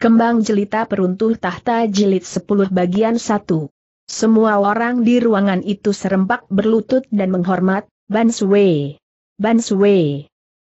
Kembang Jelita Peruntuh Tahta Jilid 10 Bagian 1 Semua orang di ruangan itu serempak berlutut dan menghormat, Ban Bansue.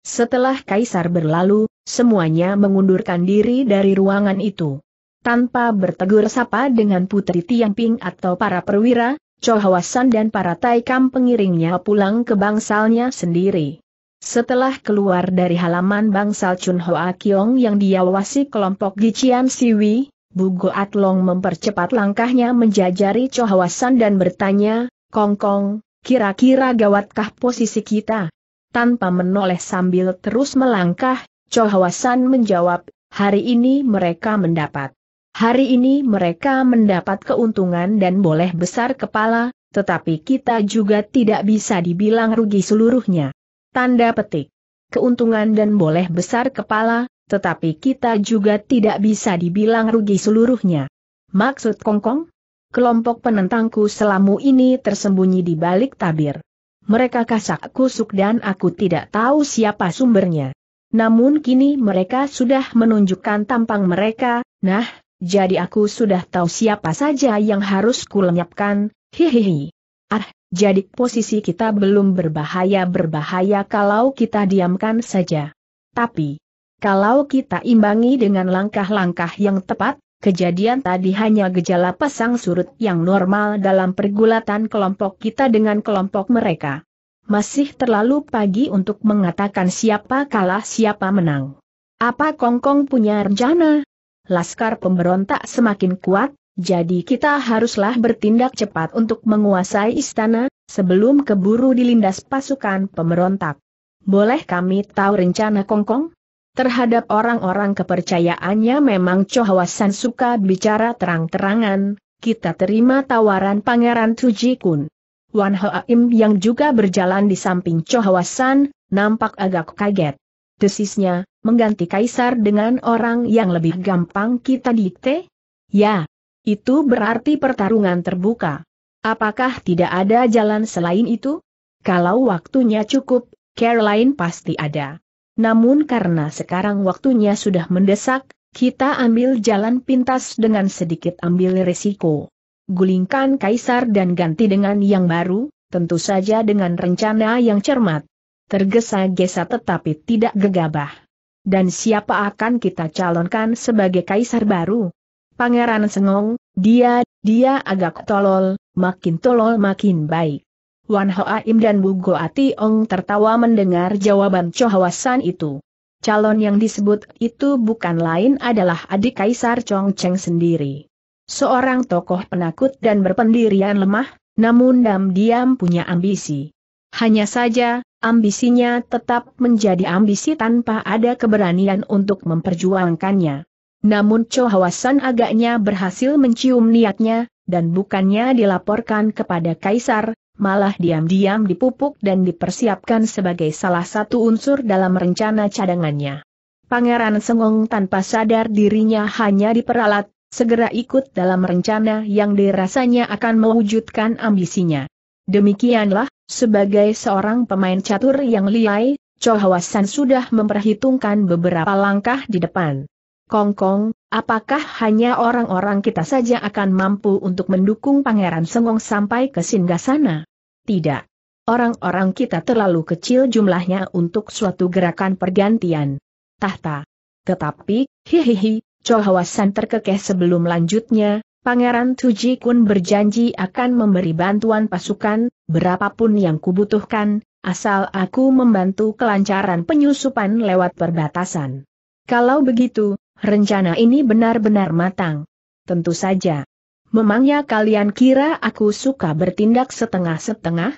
Setelah Kaisar berlalu, semuanya mengundurkan diri dari ruangan itu. Tanpa bertegur sapa dengan Putri Tiangping atau para perwira, Chohawasan dan para Taikam pengiringnya pulang ke bangsalnya sendiri. Setelah keluar dari halaman bangsal Chun Hoa Kiong yang diawasi kelompok Gichian Siwi, Bugo Atlong mempercepat langkahnya menjajari Chohawasan dan bertanya, Kong Kong, kira-kira gawatkah posisi kita? Tanpa menoleh sambil terus melangkah, Chohawasan menjawab, hari ini mereka mendapat. Hari ini mereka mendapat keuntungan dan boleh besar kepala, tetapi kita juga tidak bisa dibilang rugi seluruhnya. Tanda petik. Keuntungan dan boleh besar kepala, tetapi kita juga tidak bisa dibilang rugi seluruhnya. Maksud Kongkong? Kelompok penentangku selamu ini tersembunyi di balik tabir. Mereka kasak kusuk dan aku tidak tahu siapa sumbernya. Namun kini mereka sudah menunjukkan tampang mereka, nah, jadi aku sudah tahu siapa saja yang harus kulenyapkan, hihihi. Ah, jadi posisi kita belum berbahaya-berbahaya kalau kita diamkan saja. Tapi, kalau kita imbangi dengan langkah-langkah yang tepat, kejadian tadi hanya gejala pasang surut yang normal dalam pergulatan kelompok kita dengan kelompok mereka. Masih terlalu pagi untuk mengatakan siapa kalah siapa menang. Apa Kongkong punya rencana? Laskar pemberontak semakin kuat, jadi kita haruslah bertindak cepat untuk menguasai istana, sebelum keburu dilindas pasukan pemberontak. Boleh kami tahu rencana Kongkong? Terhadap orang-orang kepercayaannya memang Chohwasan suka bicara terang-terangan, kita terima tawaran Pangeran Tuji Kun. Wan Haim yang juga berjalan di samping Chohwasan nampak agak kaget. Desisnya, mengganti kaisar dengan orang yang lebih gampang kita dikte? Ya, itu berarti pertarungan terbuka. Apakah tidak ada jalan selain itu? Kalau waktunya cukup, Caroline pasti ada. Namun karena sekarang waktunya sudah mendesak, kita ambil jalan pintas dengan sedikit ambil risiko. Gulingkan kaisar dan ganti dengan yang baru, tentu saja dengan rencana yang cermat. Tergesa-gesa tetapi tidak gegabah. Dan siapa akan kita calonkan sebagai kaisar baru? Pangeran sengong, dia, dia agak tolol, makin tolol makin baik. Wan Im dan Bu Goati Ong tertawa mendengar jawaban Chohawasan itu. Calon yang disebut itu bukan lain adalah adik Kaisar Chong Cheng sendiri. Seorang tokoh penakut dan berpendirian lemah, namun diam-diam punya ambisi. Hanya saja, ambisinya tetap menjadi ambisi tanpa ada keberanian untuk memperjuangkannya. Namun Cho agaknya berhasil mencium niatnya, dan bukannya dilaporkan kepada Kaisar, malah diam-diam dipupuk dan dipersiapkan sebagai salah satu unsur dalam rencana cadangannya. Pangeran Sengong tanpa sadar dirinya hanya diperalat, segera ikut dalam rencana yang dirasanya akan mewujudkan ambisinya. Demikianlah, sebagai seorang pemain catur yang liai, Cho sudah memperhitungkan beberapa langkah di depan. Kongkong, apakah hanya orang-orang kita saja akan mampu untuk mendukung Pangeran Sengong sampai ke Singgasana? Tidak. Orang-orang kita terlalu kecil jumlahnya untuk suatu gerakan pergantian. Tahta. Tetapi, hihihi, Chohawasan terkekeh sebelum lanjutnya, Pangeran Tuji Kun berjanji akan memberi bantuan pasukan, berapapun yang kubutuhkan, asal aku membantu kelancaran penyusupan lewat perbatasan. Kalau begitu, Rencana ini benar-benar matang. Tentu saja. Memangnya kalian kira aku suka bertindak setengah-setengah?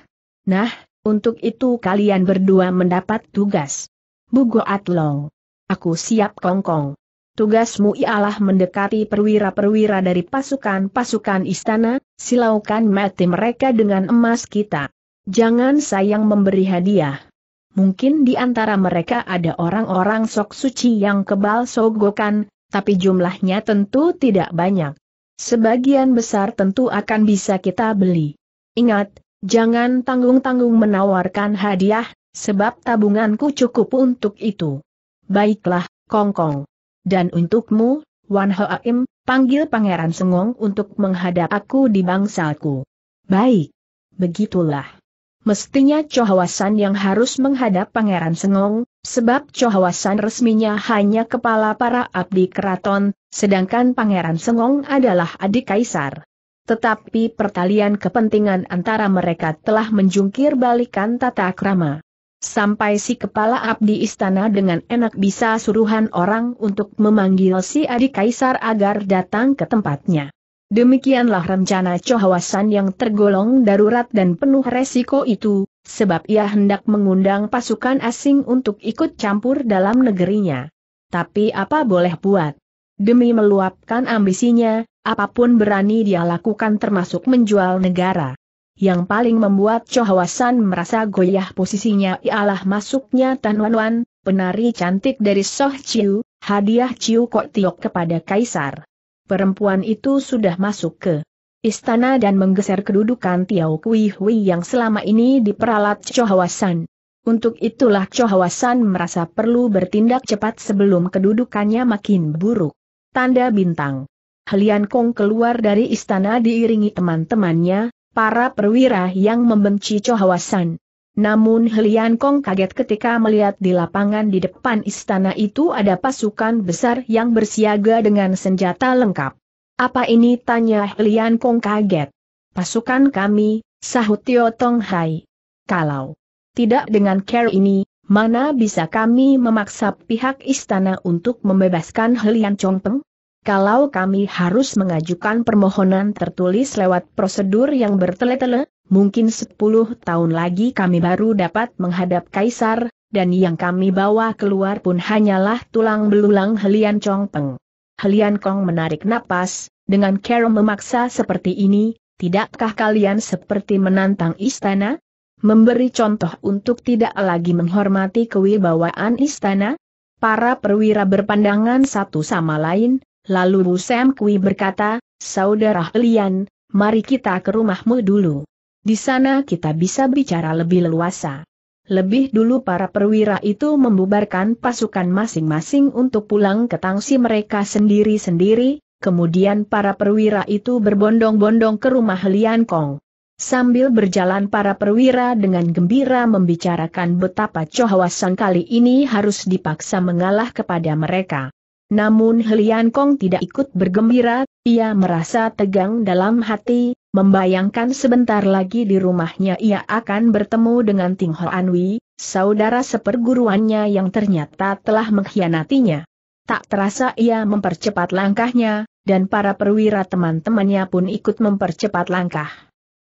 Nah, untuk itu kalian berdua mendapat tugas. Bugo Atlong. Aku siap kongkong. Tugasmu ialah mendekati perwira-perwira dari pasukan-pasukan istana, silaukan mati mereka dengan emas kita. Jangan sayang memberi hadiah. Mungkin di antara mereka ada orang-orang sok suci yang kebal sogokan, tapi jumlahnya tentu tidak banyak. Sebagian besar tentu akan bisa kita beli. Ingat, jangan tanggung-tanggung menawarkan hadiah, sebab tabunganku cukup untuk itu. Baiklah, Kongkong. Dan untukmu, Wan Aim, panggil Pangeran Sengong untuk menghadap aku di bangsalku. Baik. Begitulah mestinya Cohawasan yang harus menghadap Pangeran Sengong, sebab Cohawasan resminya hanya kepala para abdi keraton, sedangkan Pangeran Sengong adalah adik kaisar. Tetapi pertalian kepentingan antara mereka telah menjungkir balikan tata krama. Sampai si kepala abdi istana dengan enak bisa suruhan orang untuk memanggil si adik kaisar agar datang ke tempatnya. Demikianlah rencana Cohawasan yang tergolong darurat dan penuh resiko itu, sebab ia hendak mengundang pasukan asing untuk ikut campur dalam negerinya. Tapi apa boleh buat? Demi meluapkan ambisinya, apapun berani dia lakukan termasuk menjual negara. Yang paling membuat Cohawasan merasa goyah posisinya ialah masuknya Tan Wan Wan, penari cantik dari Soh Chiu, hadiah Chiu Kok Tiok kepada Kaisar perempuan itu sudah masuk ke istana dan menggeser kedudukan Tiao Kui Hui yang selama ini diperalat Chohawasan. Untuk itulah Chohawasan merasa perlu bertindak cepat sebelum kedudukannya makin buruk. Tanda bintang. Helian Kong keluar dari istana diiringi teman-temannya, para perwira yang membenci Chohawasan. Namun Helian Kong kaget ketika melihat di lapangan di depan istana itu ada pasukan besar yang bersiaga dengan senjata lengkap. Apa ini tanya Helian Kong kaget. Pasukan kami, sahut Tio Tong Hai. Kalau tidak dengan care ini, mana bisa kami memaksa pihak istana untuk membebaskan Helian Chong Peng? Kalau kami harus mengajukan permohonan tertulis lewat prosedur yang bertele-tele, mungkin 10 tahun lagi kami baru dapat menghadap kaisar, dan yang kami bawa keluar pun hanyalah tulang belulang Helian Chong Peng. Helian Kong menarik napas, dengan cara memaksa seperti ini, tidakkah kalian seperti menantang istana? Memberi contoh untuk tidak lagi menghormati kewibawaan istana? Para perwira berpandangan satu sama lain, lalu Sam Kui berkata, Saudara Helian, mari kita ke rumahmu dulu. Di sana kita bisa bicara lebih leluasa. Lebih dulu para perwira itu membubarkan pasukan masing-masing untuk pulang ke tangsi mereka sendiri-sendiri, kemudian para perwira itu berbondong-bondong ke rumah Lian Kong. Sambil berjalan para perwira dengan gembira membicarakan betapa Chohawasan kali ini harus dipaksa mengalah kepada mereka. Namun Helian Kong tidak ikut bergembira, ia merasa tegang dalam hati, membayangkan sebentar lagi di rumahnya ia akan bertemu dengan Ting Ho Anwi, saudara seperguruannya yang ternyata telah mengkhianatinya. Tak terasa ia mempercepat langkahnya, dan para perwira teman-temannya pun ikut mempercepat langkah.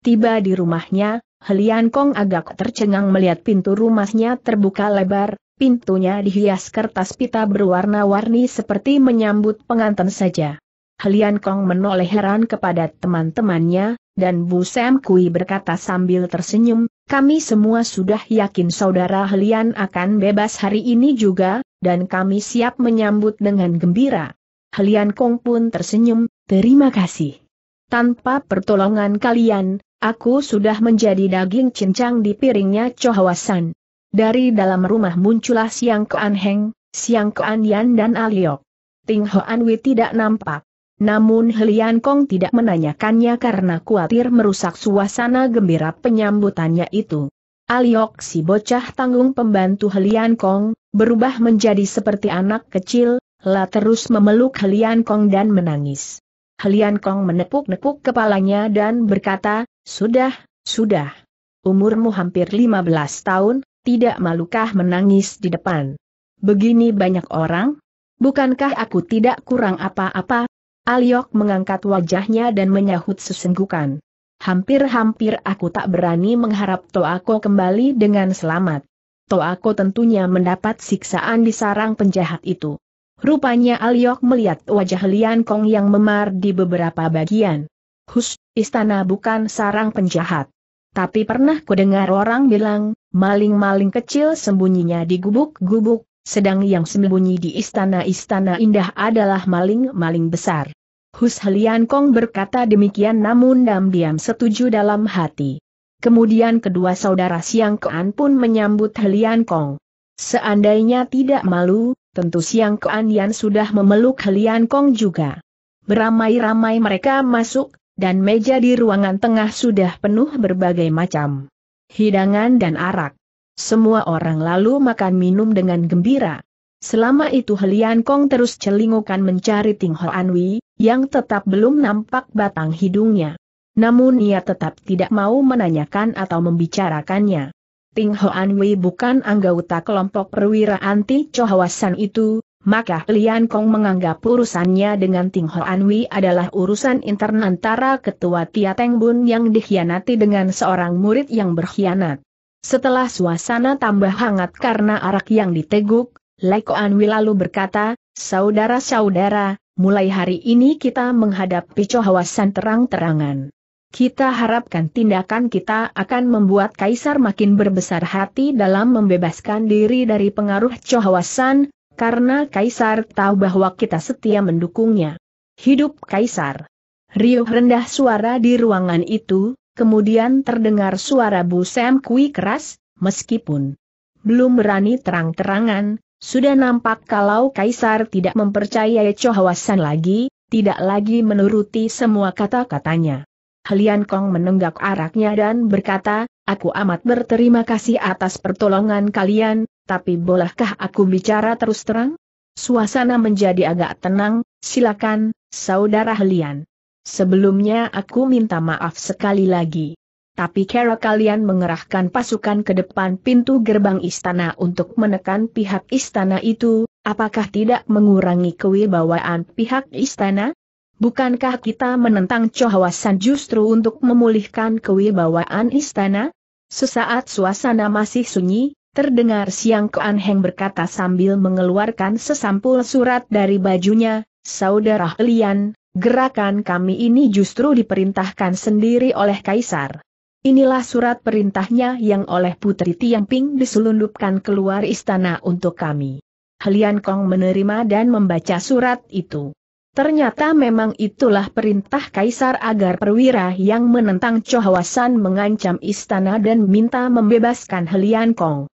Tiba di rumahnya, Helian Kong agak tercengang melihat pintu rumahnya terbuka lebar, pintunya dihias kertas pita berwarna-warni seperti menyambut pengantin saja. Helian Kong menoleh heran kepada teman-temannya, dan Bu Sam Kui berkata sambil tersenyum, kami semua sudah yakin saudara Helian akan bebas hari ini juga, dan kami siap menyambut dengan gembira. Helian Kong pun tersenyum, terima kasih. Tanpa pertolongan kalian, aku sudah menjadi daging cincang di piringnya Chohawasan. Dari dalam rumah muncullah Siang Kean Heng, Siang Kean Yan dan Aliok. Ting Hoan Wei tidak nampak. Namun Helian Kong tidak menanyakannya karena khawatir merusak suasana gembira penyambutannya itu. Aliok si bocah tanggung pembantu Helian Kong, berubah menjadi seperti anak kecil, lah terus memeluk Helian Kong dan menangis. Helian Kong menepuk-nepuk kepalanya dan berkata, Sudah, sudah. Umurmu hampir 15 tahun, tidak malukah menangis di depan. Begini banyak orang? Bukankah aku tidak kurang apa-apa, Aliok mengangkat wajahnya dan menyahut sesenggukan. Hampir-hampir aku tak berani mengharap Toako kembali dengan selamat. Toako tentunya mendapat siksaan di sarang penjahat itu. Rupanya Aliok melihat wajah Lian Kong yang memar di beberapa bagian. Hus, istana bukan sarang penjahat. Tapi pernah kudengar orang bilang, maling-maling kecil sembunyinya di gubuk-gubuk, sedang yang sembunyi di istana-istana indah adalah maling-maling besar. Hus Helian Kong berkata demikian namun diam-diam setuju dalam hati. Kemudian kedua saudara Siang Kean pun menyambut Helian Kong. Seandainya tidak malu, tentu Siang Kean Yan sudah memeluk Helian Kong juga. Beramai-ramai mereka masuk, dan meja di ruangan tengah sudah penuh berbagai macam hidangan dan arak. Semua orang lalu makan minum dengan gembira. Selama itu Helian Kong terus celingukan mencari Ting Ho Anwi, yang tetap belum nampak batang hidungnya. Namun ia tetap tidak mau menanyakan atau membicarakannya. Ting Ho Anwi bukan anggota kelompok perwira anti cohawasan itu, maka Helian Kong menganggap urusannya dengan Ting Ho Anwi adalah urusan intern antara ketua Tia Teng Bun yang dikhianati dengan seorang murid yang berkhianat. Setelah suasana tambah hangat karena arak yang diteguk, Leko Anwi lalu berkata, Saudara-saudara, mulai hari ini kita menghadapi cohawasan terang-terangan. Kita harapkan tindakan kita akan membuat Kaisar makin berbesar hati dalam membebaskan diri dari pengaruh cohawasan, karena Kaisar tahu bahwa kita setia mendukungnya. Hidup Kaisar! Riuh rendah suara di ruangan itu, kemudian terdengar suara Bu Sam Kui keras, meskipun belum berani terang-terangan, sudah nampak kalau Kaisar tidak mempercayai Chohawasan lagi, tidak lagi menuruti semua kata-katanya. Helian Kong menenggak araknya dan berkata, Aku amat berterima kasih atas pertolongan kalian, tapi bolehkah aku bicara terus terang? Suasana menjadi agak tenang, silakan, Saudara Helian. Sebelumnya aku minta maaf sekali lagi. Tapi cara kalian mengerahkan pasukan ke depan pintu gerbang istana untuk menekan pihak istana itu, apakah tidak mengurangi kewibawaan pihak istana? Bukankah kita menentang cohawasan justru untuk memulihkan kewibawaan istana? Sesaat suasana masih sunyi, terdengar Siang Kean Heng berkata sambil mengeluarkan sesampul surat dari bajunya, Saudara Lian, gerakan kami ini justru diperintahkan sendiri oleh Kaisar. Inilah surat perintahnya yang oleh Putri Tianping diselundupkan keluar istana untuk kami. Helian Kong menerima dan membaca surat itu. Ternyata memang itulah perintah Kaisar agar perwira yang menentang Chohwasan mengancam istana dan minta membebaskan Helian Kong.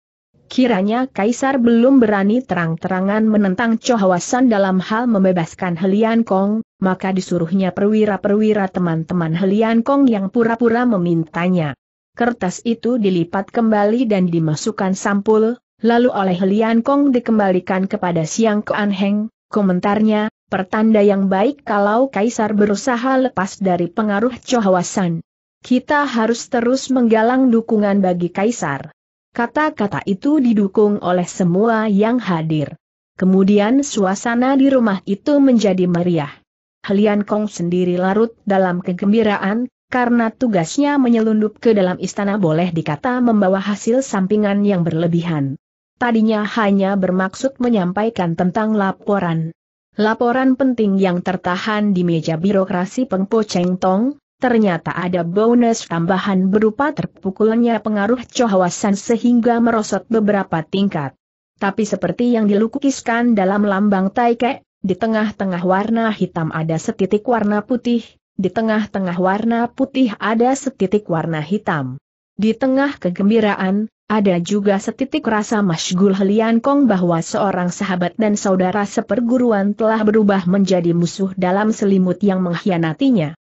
Kiranya Kaisar belum berani terang-terangan menentang Chohawasan dalam hal membebaskan Helian Kong, maka disuruhnya perwira-perwira teman-teman Helian Kong yang pura-pura memintanya. Kertas itu dilipat kembali dan dimasukkan sampul, lalu oleh Helian Kong dikembalikan kepada Siang Kuan Heng, komentarnya, pertanda yang baik kalau Kaisar berusaha lepas dari pengaruh Chohawasan. Kita harus terus menggalang dukungan bagi Kaisar. Kata-kata itu didukung oleh semua yang hadir. Kemudian suasana di rumah itu menjadi meriah. Helian Kong sendiri larut dalam kegembiraan, karena tugasnya menyelundup ke dalam istana boleh dikata membawa hasil sampingan yang berlebihan. Tadinya hanya bermaksud menyampaikan tentang laporan. Laporan penting yang tertahan di meja birokrasi Pengpo Cheng Tong, ternyata ada bonus tambahan berupa terpukulnya pengaruh cohawasan sehingga merosot beberapa tingkat. Tapi seperti yang dilukiskan dalam lambang Taike, di tengah-tengah warna hitam ada setitik warna putih, di tengah-tengah warna putih ada setitik warna hitam. Di tengah kegembiraan, ada juga setitik rasa masgul Helian Kong bahwa seorang sahabat dan saudara seperguruan telah berubah menjadi musuh dalam selimut yang mengkhianatinya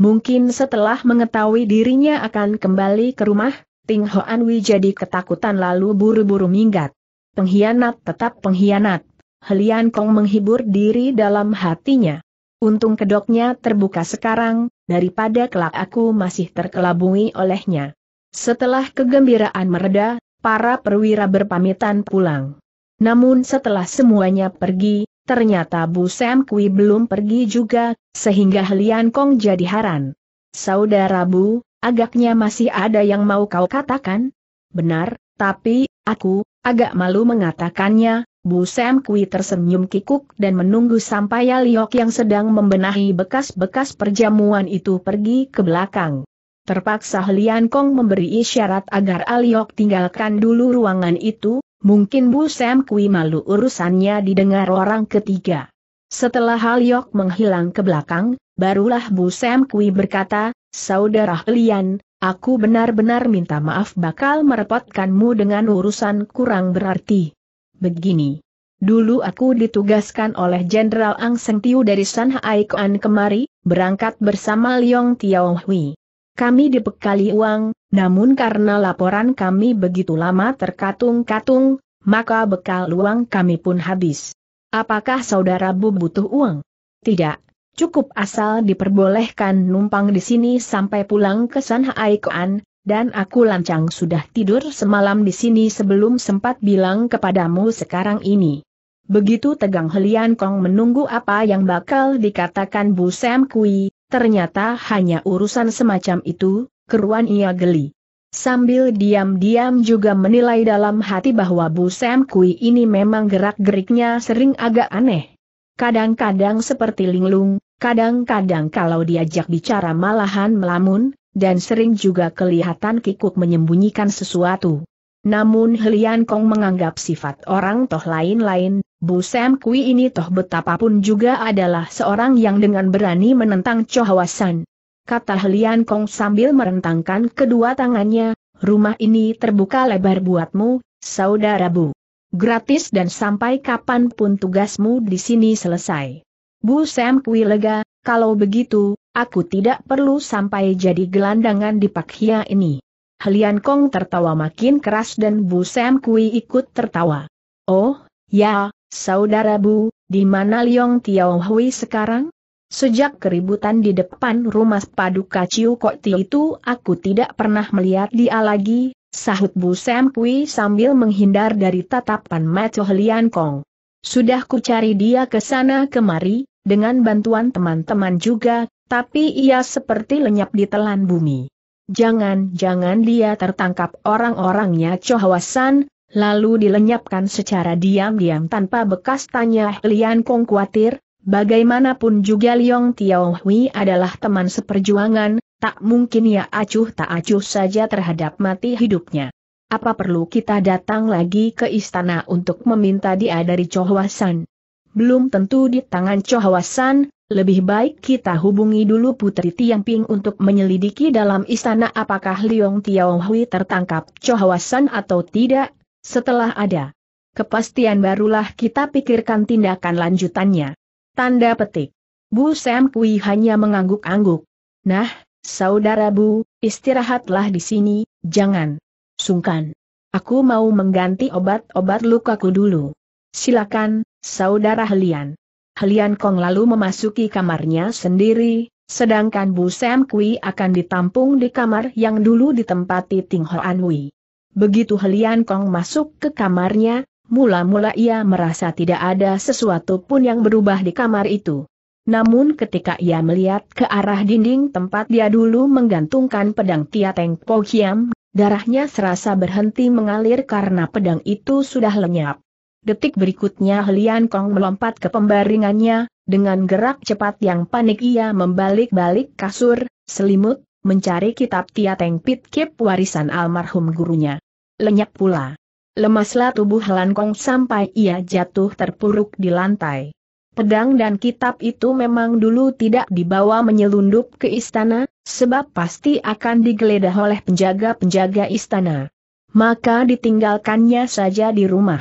mungkin setelah mengetahui dirinya akan kembali ke rumah, Ting Hoan Anwi jadi ketakutan lalu buru-buru minggat. Pengkhianat tetap pengkhianat. Helian Kong menghibur diri dalam hatinya. Untung kedoknya terbuka sekarang, daripada kelak aku masih terkelabui olehnya. Setelah kegembiraan mereda, para perwira berpamitan pulang. Namun setelah semuanya pergi, Ternyata Bu Sam Kui belum pergi juga, sehingga Lian Kong jadi heran. Saudara Bu, agaknya masih ada yang mau kau katakan? Benar, tapi, aku, agak malu mengatakannya, Bu Sam Kui tersenyum kikuk dan menunggu sampai Aliok yang sedang membenahi bekas-bekas perjamuan itu pergi ke belakang. Terpaksa Lian Kong memberi isyarat agar Aliok tinggalkan dulu ruangan itu, Mungkin Bu Sam Kui malu urusannya didengar orang ketiga. Setelah Halyok menghilang ke belakang, barulah Bu Sam Kui berkata, Saudara Lian, aku benar-benar minta maaf bakal merepotkanmu dengan urusan kurang berarti. Begini. Dulu aku ditugaskan oleh Jenderal Ang Seng Tiu dari Shanghai Kuan kemari, berangkat bersama Liong Tiao Hui. Kami dibekali uang, namun karena laporan kami begitu lama terkatung-katung, maka bekal uang kami pun habis. Apakah saudara Bu butuh uang? Tidak, cukup asal diperbolehkan numpang di sini sampai pulang ke San Haikoan, dan aku lancang sudah tidur semalam di sini sebelum sempat bilang kepadamu sekarang ini. Begitu tegang Helian Kong menunggu apa yang bakal dikatakan Bu Sam Kui, ternyata hanya urusan semacam itu, keruan ia geli. Sambil diam-diam juga menilai dalam hati bahwa Bu Sam Kui ini memang gerak-geriknya sering agak aneh. Kadang-kadang seperti linglung, kadang-kadang kalau diajak bicara malahan melamun, dan sering juga kelihatan kikuk menyembunyikan sesuatu. Namun Helian Kong menganggap sifat orang toh lain-lain, Bu Sam Kui ini toh betapapun juga adalah seorang yang dengan berani menentang Hwasan kata Helian Kong sambil merentangkan kedua tangannya, rumah ini terbuka lebar buatmu, saudara Bu. Gratis dan sampai kapanpun tugasmu di sini selesai. Bu Sam Kui lega, kalau begitu, aku tidak perlu sampai jadi gelandangan di Pakia ini. Helian Kong tertawa makin keras dan Bu Sam Kui ikut tertawa. Oh, ya, saudara Bu, di mana Liong Tiao Hui sekarang? Sejak keributan di depan rumah Paduka Ciu Koti itu aku tidak pernah melihat dia lagi, sahut Bu Sam Kui sambil menghindar dari tatapan Matoh Lian Kong. Sudah ku cari dia ke sana kemari, dengan bantuan teman-teman juga, tapi ia seperti lenyap di telan bumi. Jangan-jangan dia tertangkap orang-orangnya Chohwasan. lalu dilenyapkan secara diam-diam tanpa bekas tanya Lian Kong khawatir, Bagaimanapun juga Liong Tiaohui adalah teman seperjuangan, tak mungkin ia acuh tak acuh saja terhadap mati hidupnya. Apa perlu kita datang lagi ke istana untuk meminta dia dari Chohwasan? Belum tentu di tangan Chohwasan, lebih baik kita hubungi dulu Putri Tiangping untuk menyelidiki dalam istana apakah Liong Tiaohui tertangkap Chohwasan atau tidak, setelah ada kepastian barulah kita pikirkan tindakan lanjutannya. Tanda petik. Bu Sam Kui hanya mengangguk-angguk. Nah, saudara Bu, istirahatlah di sini, jangan sungkan. Aku mau mengganti obat-obat lukaku dulu. Silakan, saudara Helian. Helian Kong lalu memasuki kamarnya sendiri, sedangkan Bu Sam Kui akan ditampung di kamar yang dulu ditempati Ting Hoan Begitu Helian Kong masuk ke kamarnya, mula-mula ia merasa tidak ada sesuatu pun yang berubah di kamar itu. Namun ketika ia melihat ke arah dinding tempat dia dulu menggantungkan pedang Tia Teng Po Kiam, darahnya serasa berhenti mengalir karena pedang itu sudah lenyap. Detik berikutnya Helian Kong melompat ke pembaringannya, dengan gerak cepat yang panik ia membalik-balik kasur, selimut, mencari kitab Tia Teng Pit Kip warisan almarhum gurunya. Lenyap pula. Lemaslah tubuh Lankong sampai ia jatuh terpuruk di lantai. Pedang dan kitab itu memang dulu tidak dibawa menyelundup ke istana, sebab pasti akan digeledah oleh penjaga-penjaga istana. Maka ditinggalkannya saja di rumah.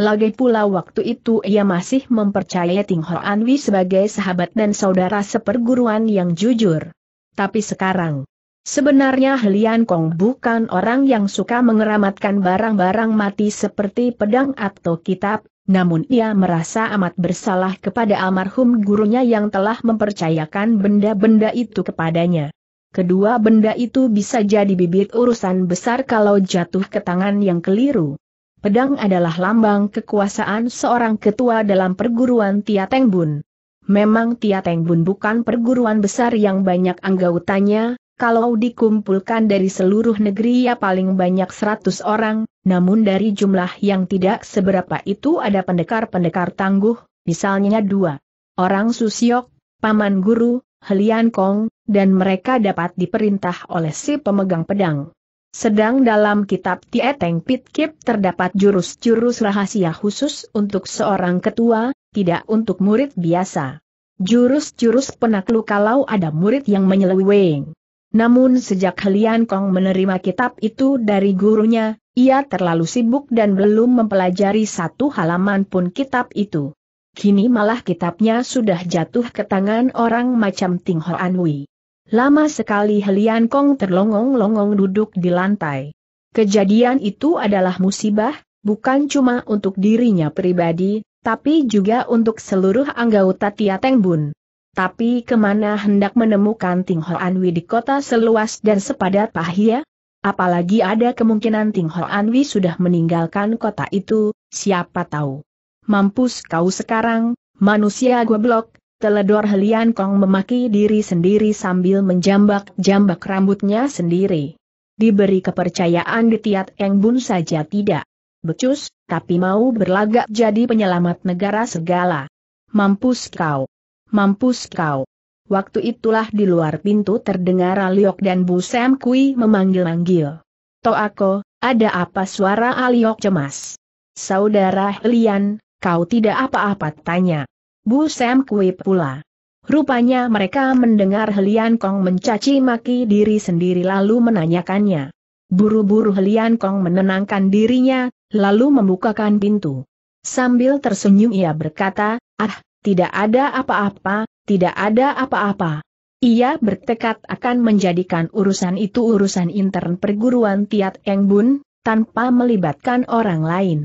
Lagi pula waktu itu ia masih mempercayai Ting Ho Anwi sebagai sahabat dan saudara seperguruan yang jujur. Tapi sekarang, Sebenarnya Helian Kong bukan orang yang suka mengeramatkan barang-barang mati seperti pedang atau kitab, namun ia merasa amat bersalah kepada almarhum gurunya yang telah mempercayakan benda-benda itu kepadanya. Kedua benda itu bisa jadi bibit urusan besar kalau jatuh ke tangan yang keliru. Pedang adalah lambang kekuasaan seorang ketua dalam perguruan Tiateng Bun. Memang Tiateng Bun bukan perguruan besar yang banyak anggotanya, kalau dikumpulkan dari seluruh negeri ya paling banyak 100 orang, namun dari jumlah yang tidak seberapa itu ada pendekar-pendekar tangguh, misalnya dua orang Susiok, Paman Guru, Helian Kong, dan mereka dapat diperintah oleh si pemegang pedang. Sedang dalam kitab Tieteng Pitkip terdapat jurus-jurus rahasia khusus untuk seorang ketua, tidak untuk murid biasa. Jurus-jurus penakluk kalau ada murid yang menyeleweng. Namun sejak Helian Kong menerima kitab itu dari gurunya, ia terlalu sibuk dan belum mempelajari satu halaman pun kitab itu. Kini malah kitabnya sudah jatuh ke tangan orang macam Ting Ho Wei. Lama sekali Helian Kong terlongong-longong duduk di lantai. Kejadian itu adalah musibah, bukan cuma untuk dirinya pribadi, tapi juga untuk seluruh anggota Tia Teng Bun. Tapi kemana hendak menemukan Ting Anwi di kota seluas dan sepadat pahia? Apalagi ada kemungkinan Ting Anwi sudah meninggalkan kota itu, siapa tahu. Mampus kau sekarang, manusia goblok, teledor Helian Kong memaki diri sendiri sambil menjambak-jambak rambutnya sendiri. Diberi kepercayaan di Tiat Eng Bun saja tidak. Becus, tapi mau berlagak jadi penyelamat negara segala. Mampus kau mampus kau. Waktu itulah di luar pintu terdengar Aliok dan Bu Sam Kui memanggil-manggil. Toako, ada apa suara Aliok cemas? Saudara Helian, kau tidak apa-apa tanya. Bu Sam Kui pula. Rupanya mereka mendengar Helian Kong mencaci maki diri sendiri lalu menanyakannya. Buru-buru Helian Kong menenangkan dirinya, lalu membukakan pintu. Sambil tersenyum ia berkata, ah, tidak ada apa-apa, tidak ada apa-apa. Ia bertekad akan menjadikan urusan itu urusan intern perguruan Tiat Eng Bun, tanpa melibatkan orang lain.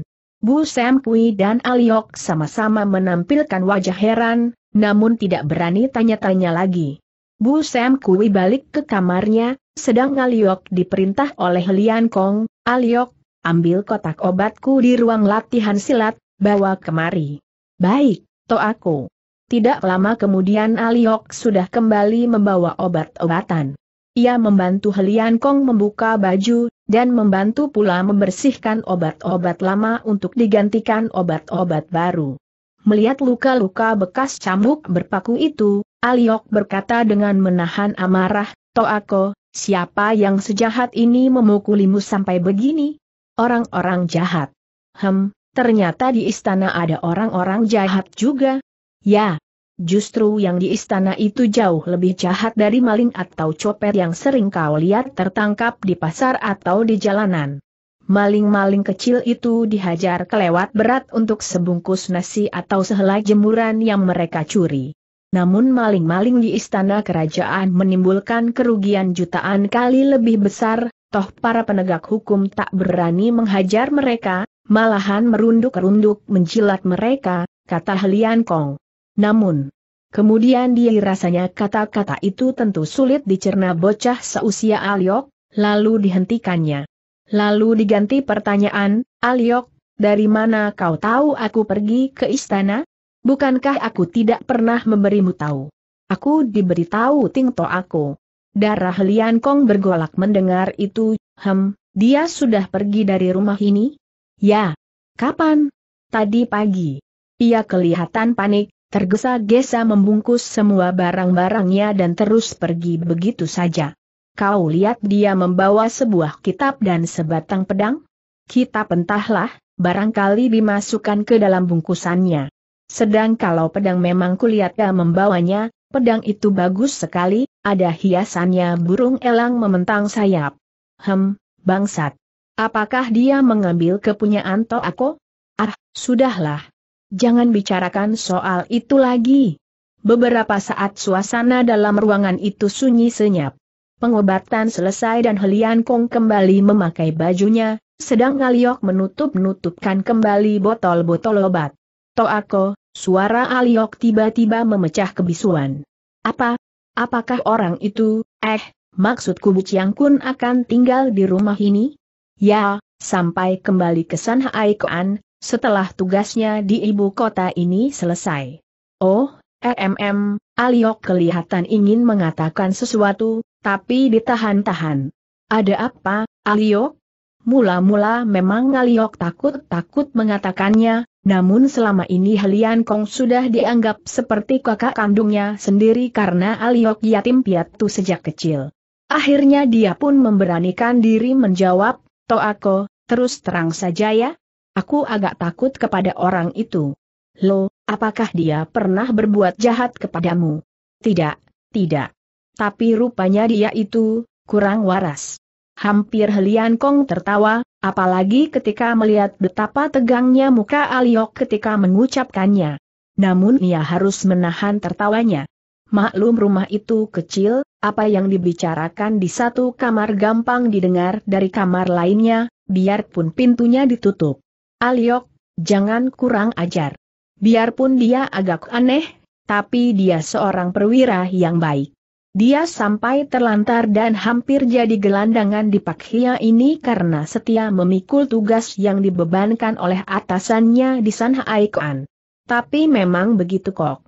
Bu Sam Kui dan Aliok sama-sama menampilkan wajah heran, namun tidak berani tanya-tanya lagi. Bu Sam Kui balik ke kamarnya, sedang Aliok diperintah oleh Lian Kong, Aliok, ambil kotak obatku di ruang latihan silat, bawa kemari. Baik to aku. Tidak lama kemudian Aliok sudah kembali membawa obat-obatan. Ia membantu Helian Kong membuka baju, dan membantu pula membersihkan obat-obat lama untuk digantikan obat-obat baru. Melihat luka-luka bekas cambuk berpaku itu, Aliok berkata dengan menahan amarah, Toako, siapa yang sejahat ini memukulimu sampai begini? Orang-orang jahat. Hem, Ternyata di istana ada orang-orang jahat juga. Ya, justru yang di istana itu jauh lebih jahat dari maling atau copet yang sering kau lihat tertangkap di pasar atau di jalanan. Maling-maling kecil itu dihajar kelewat berat untuk sebungkus nasi atau sehelai jemuran yang mereka curi. Namun maling-maling di istana kerajaan menimbulkan kerugian jutaan kali lebih besar, toh para penegak hukum tak berani menghajar mereka, Malahan merunduk-runduk menjilat mereka, kata Helian Kong. Namun, kemudian dia rasanya kata-kata itu tentu sulit dicerna bocah seusia Aliok, lalu dihentikannya. Lalu diganti pertanyaan, Aliok, dari mana kau tahu aku pergi ke istana? Bukankah aku tidak pernah memberimu tahu? Aku diberitahu Tingto aku. Darah Lian Kong bergolak mendengar itu, hem, dia sudah pergi dari rumah ini? Ya. Kapan? Tadi pagi. Ia kelihatan panik, tergesa-gesa membungkus semua barang-barangnya dan terus pergi begitu saja. Kau lihat dia membawa sebuah kitab dan sebatang pedang? Kitab entahlah, barangkali dimasukkan ke dalam bungkusannya. Sedang kalau pedang memang kulihat dia membawanya, pedang itu bagus sekali, ada hiasannya burung elang mementang sayap. Hem, bangsat. Apakah dia mengambil kepunyaan Toako? Ah, sudahlah. Jangan bicarakan soal itu lagi. Beberapa saat suasana dalam ruangan itu sunyi senyap. Pengobatan selesai dan Helian Kong kembali memakai bajunya, sedang Aliok menutup-nutupkan kembali botol-botol obat. Toako, suara Aliok tiba-tiba memecah kebisuan. Apa? Apakah orang itu, eh, maksudku Bu Kun akan tinggal di rumah ini? Ya, sampai kembali ke sana Haikoan, setelah tugasnya di ibu kota ini selesai. Oh, RMM, Aliok kelihatan ingin mengatakan sesuatu, tapi ditahan-tahan. Ada apa, Aliok? Mula-mula memang Aliok takut-takut mengatakannya, namun selama ini Helian Kong sudah dianggap seperti kakak kandungnya sendiri karena Aliok yatim piatu sejak kecil. Akhirnya dia pun memberanikan diri menjawab, Toako, terus terang saja ya? Aku agak takut kepada orang itu. Lo, apakah dia pernah berbuat jahat kepadamu? Tidak, tidak. Tapi rupanya dia itu, kurang waras. Hampir Helian Kong tertawa, apalagi ketika melihat betapa tegangnya muka Aliok ketika mengucapkannya. Namun ia harus menahan tertawanya. Maklum rumah itu kecil, apa yang dibicarakan di satu kamar gampang didengar dari kamar lainnya, biarpun pintunya ditutup. Aliok, jangan kurang ajar. Biarpun dia agak aneh, tapi dia seorang perwira yang baik. Dia sampai terlantar dan hampir jadi gelandangan di Pakhia ini karena setia memikul tugas yang dibebankan oleh atasannya di sana Aikuan. Tapi memang begitu kok.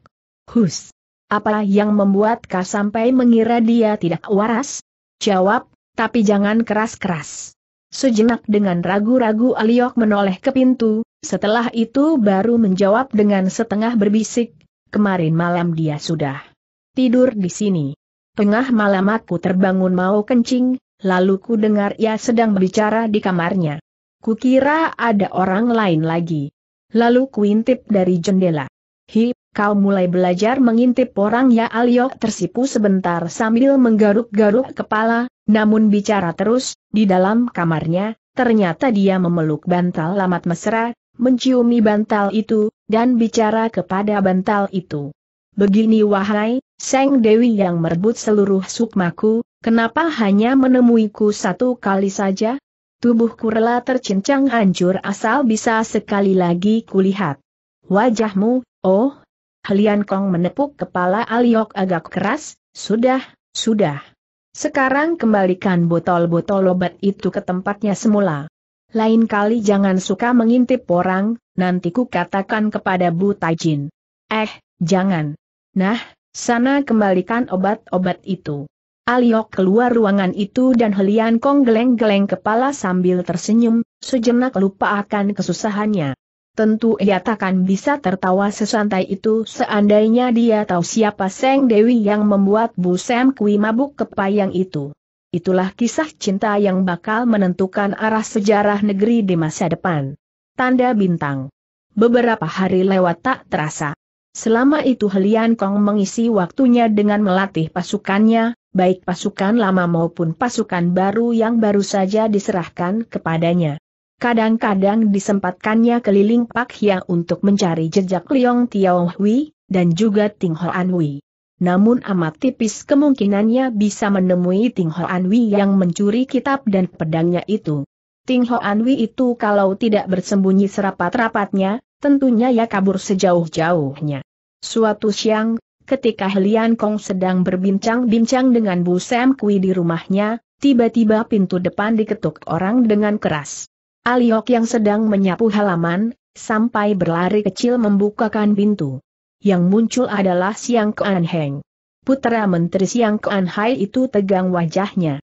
Hus. Apa yang membuat kau sampai mengira dia tidak waras? Jawab, tapi jangan keras-keras. Sejenak dengan ragu-ragu Aliok menoleh ke pintu, setelah itu baru menjawab dengan setengah berbisik, kemarin malam dia sudah tidur di sini. Tengah malam aku terbangun mau kencing, lalu ku dengar ia sedang berbicara di kamarnya. Kukira ada orang lain lagi. Lalu kuintip dari jendela. Hip, Kau mulai belajar mengintip orang ya Aliok tersipu sebentar sambil menggaruk-garuk kepala, namun bicara terus, di dalam kamarnya, ternyata dia memeluk bantal lamat mesra, menciumi bantal itu, dan bicara kepada bantal itu. Begini wahai, Seng Dewi yang merebut seluruh sukmaku, kenapa hanya menemuiku satu kali saja? Tubuhku rela tercincang hancur asal bisa sekali lagi kulihat. Wajahmu, oh, Helian Kong menepuk kepala Aliok agak keras, sudah, sudah. Sekarang kembalikan botol-botol obat itu ke tempatnya semula. Lain kali jangan suka mengintip orang, nanti ku katakan kepada Bu Tajin. Eh, jangan. Nah, sana kembalikan obat-obat itu. Aliok keluar ruangan itu dan Helian Kong geleng-geleng kepala sambil tersenyum, sejenak lupa akan kesusahannya. Tentu ia takkan bisa tertawa sesantai itu seandainya dia tahu siapa Seng Dewi yang membuat Bu Sam Kui mabuk kepayang itu. Itulah kisah cinta yang bakal menentukan arah sejarah negeri di masa depan. Tanda bintang. Beberapa hari lewat tak terasa. Selama itu Helian Kong mengisi waktunya dengan melatih pasukannya, baik pasukan lama maupun pasukan baru yang baru saja diserahkan kepadanya. Kadang-kadang disempatkannya keliling Pak Hia untuk mencari jejak Liong Tiao Hui, dan juga Ting Hoan Hui. Namun amat tipis kemungkinannya bisa menemui Ting Hoan Hui yang mencuri kitab dan pedangnya itu. Ting Hoan Hui itu kalau tidak bersembunyi serapat-rapatnya, tentunya ya kabur sejauh-jauhnya. Suatu siang, ketika Helian Kong sedang berbincang-bincang dengan Bu Sam Kui di rumahnya, tiba-tiba pintu depan diketuk orang dengan keras. Aliok yang sedang menyapu halaman, sampai berlari kecil membukakan pintu. Yang muncul adalah Siang Kuan Heng. Putera Menteri Siang Kuan Hai itu tegang wajahnya.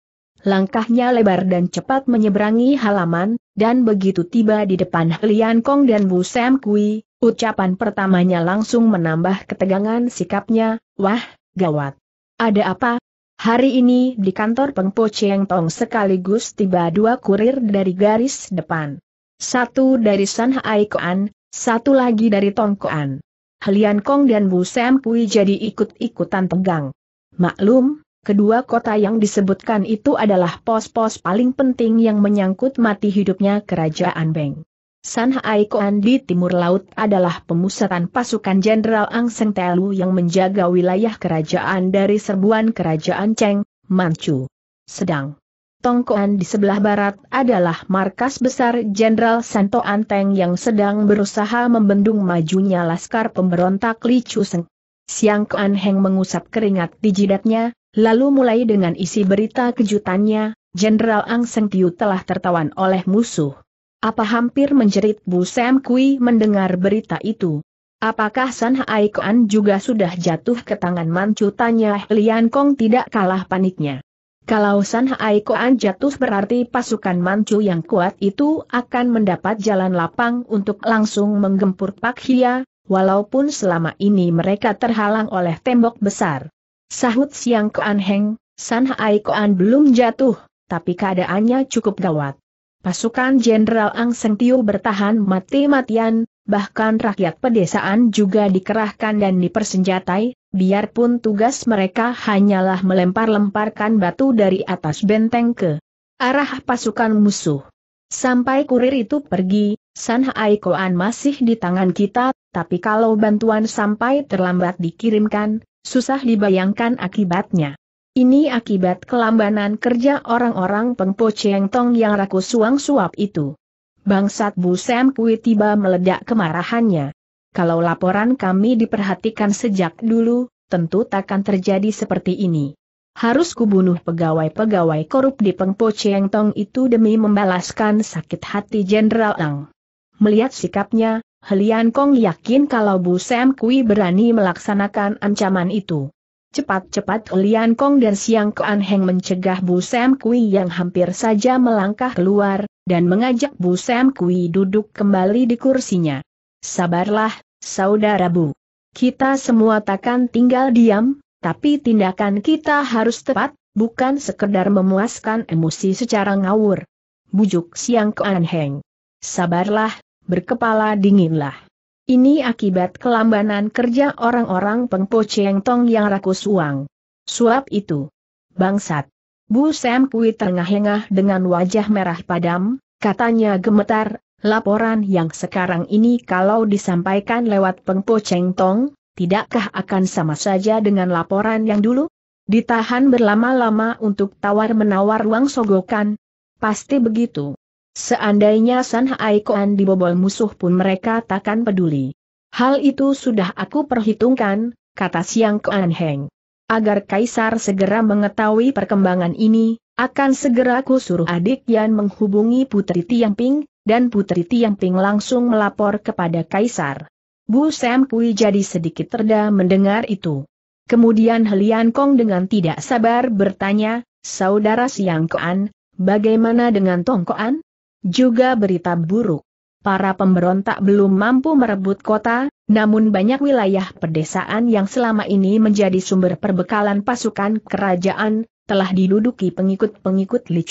Langkahnya lebar dan cepat menyeberangi halaman, dan begitu tiba di depan Lian Kong dan Bu Sam Kui, ucapan pertamanya langsung menambah ketegangan sikapnya, wah, gawat. Ada apa, Hari ini di kantor Pengpo Cheng Tong sekaligus tiba dua kurir dari garis depan. Satu dari San Hai Koan, satu lagi dari Tong Koan. Helian Kong dan Bu Sam Pui jadi ikut-ikutan tegang. Maklum, kedua kota yang disebutkan itu adalah pos-pos paling penting yang menyangkut mati hidupnya kerajaan Beng. San Hai Koan di Timur Laut adalah pemusatan pasukan Jenderal Ang Seng Telu yang menjaga wilayah kerajaan dari serbuan kerajaan Cheng, Manchu. Sedang Tongkoan di sebelah barat adalah markas besar Jenderal Santo Anteng yang sedang berusaha membendung majunya laskar pemberontak Li Seng. Siang Koan Heng mengusap keringat di jidatnya, lalu mulai dengan isi berita kejutannya, Jenderal Ang Seng Tiu telah tertawan oleh musuh. Apa hampir menjerit Bu Sam Kui mendengar berita itu? Apakah San Hai juga sudah jatuh ke tangan Manchu? Tanya Lian Kong tidak kalah paniknya. Kalau San Hai jatuh berarti pasukan Manchu yang kuat itu akan mendapat jalan lapang untuk langsung menggempur Pak Hia, walaupun selama ini mereka terhalang oleh tembok besar. Sahut siang Kuan Heng, San Hai belum jatuh, tapi keadaannya cukup gawat. Pasukan Jenderal Ang Seng Tiu bertahan mati-matian, bahkan rakyat pedesaan juga dikerahkan dan dipersenjatai, biarpun tugas mereka hanyalah melempar-lemparkan batu dari atas benteng ke arah pasukan musuh. Sampai kurir itu pergi, San Hai Koan masih di tangan kita, tapi kalau bantuan sampai terlambat dikirimkan, susah dibayangkan akibatnya. Ini akibat kelambanan kerja orang-orang pengpo Cheng Tong yang rakus suang suap itu. Bangsat Bu Sam Kui tiba meledak kemarahannya. Kalau laporan kami diperhatikan sejak dulu, tentu takkan terjadi seperti ini. Harus kubunuh pegawai-pegawai korup di pengpo Cheng Tong itu demi membalaskan sakit hati Jenderal Ang. Melihat sikapnya, Helian Kong yakin kalau Bu Sam Kui berani melaksanakan ancaman itu. Cepat-cepat Lian Kong dan Siang Kuan Heng mencegah Bu Sam Kui yang hampir saja melangkah keluar, dan mengajak Bu Sam Kui duduk kembali di kursinya. Sabarlah, Saudara Bu. Kita semua takkan tinggal diam, tapi tindakan kita harus tepat, bukan sekedar memuaskan emosi secara ngawur. Bujuk Siang Kuan Heng. Sabarlah, berkepala dinginlah. Ini akibat kelambanan kerja orang-orang pengpo Tong yang rakus uang. Suap itu. Bangsat. Bu Sam Kui terengah-engah dengan wajah merah padam, katanya gemetar, laporan yang sekarang ini kalau disampaikan lewat pengpo Tong, tidakkah akan sama saja dengan laporan yang dulu? Ditahan berlama-lama untuk tawar-menawar uang sogokan? Pasti begitu. Seandainya San Haikuan dibobol musuh pun mereka takkan peduli. Hal itu sudah aku perhitungkan, kata Siang Kuan Heng. Agar Kaisar segera mengetahui perkembangan ini, akan segera ku suruh adik Yan menghubungi Putri Tiangping, dan Putri Tiangping langsung melapor kepada Kaisar. Bu Sam Kui jadi sedikit terda mendengar itu. Kemudian Helian Kong dengan tidak sabar bertanya, Saudara Siang Kuan, bagaimana dengan Tong Kuan? Juga berita buruk. Para pemberontak belum mampu merebut kota, namun banyak wilayah pedesaan yang selama ini menjadi sumber perbekalan pasukan kerajaan, telah diduduki pengikut-pengikut Li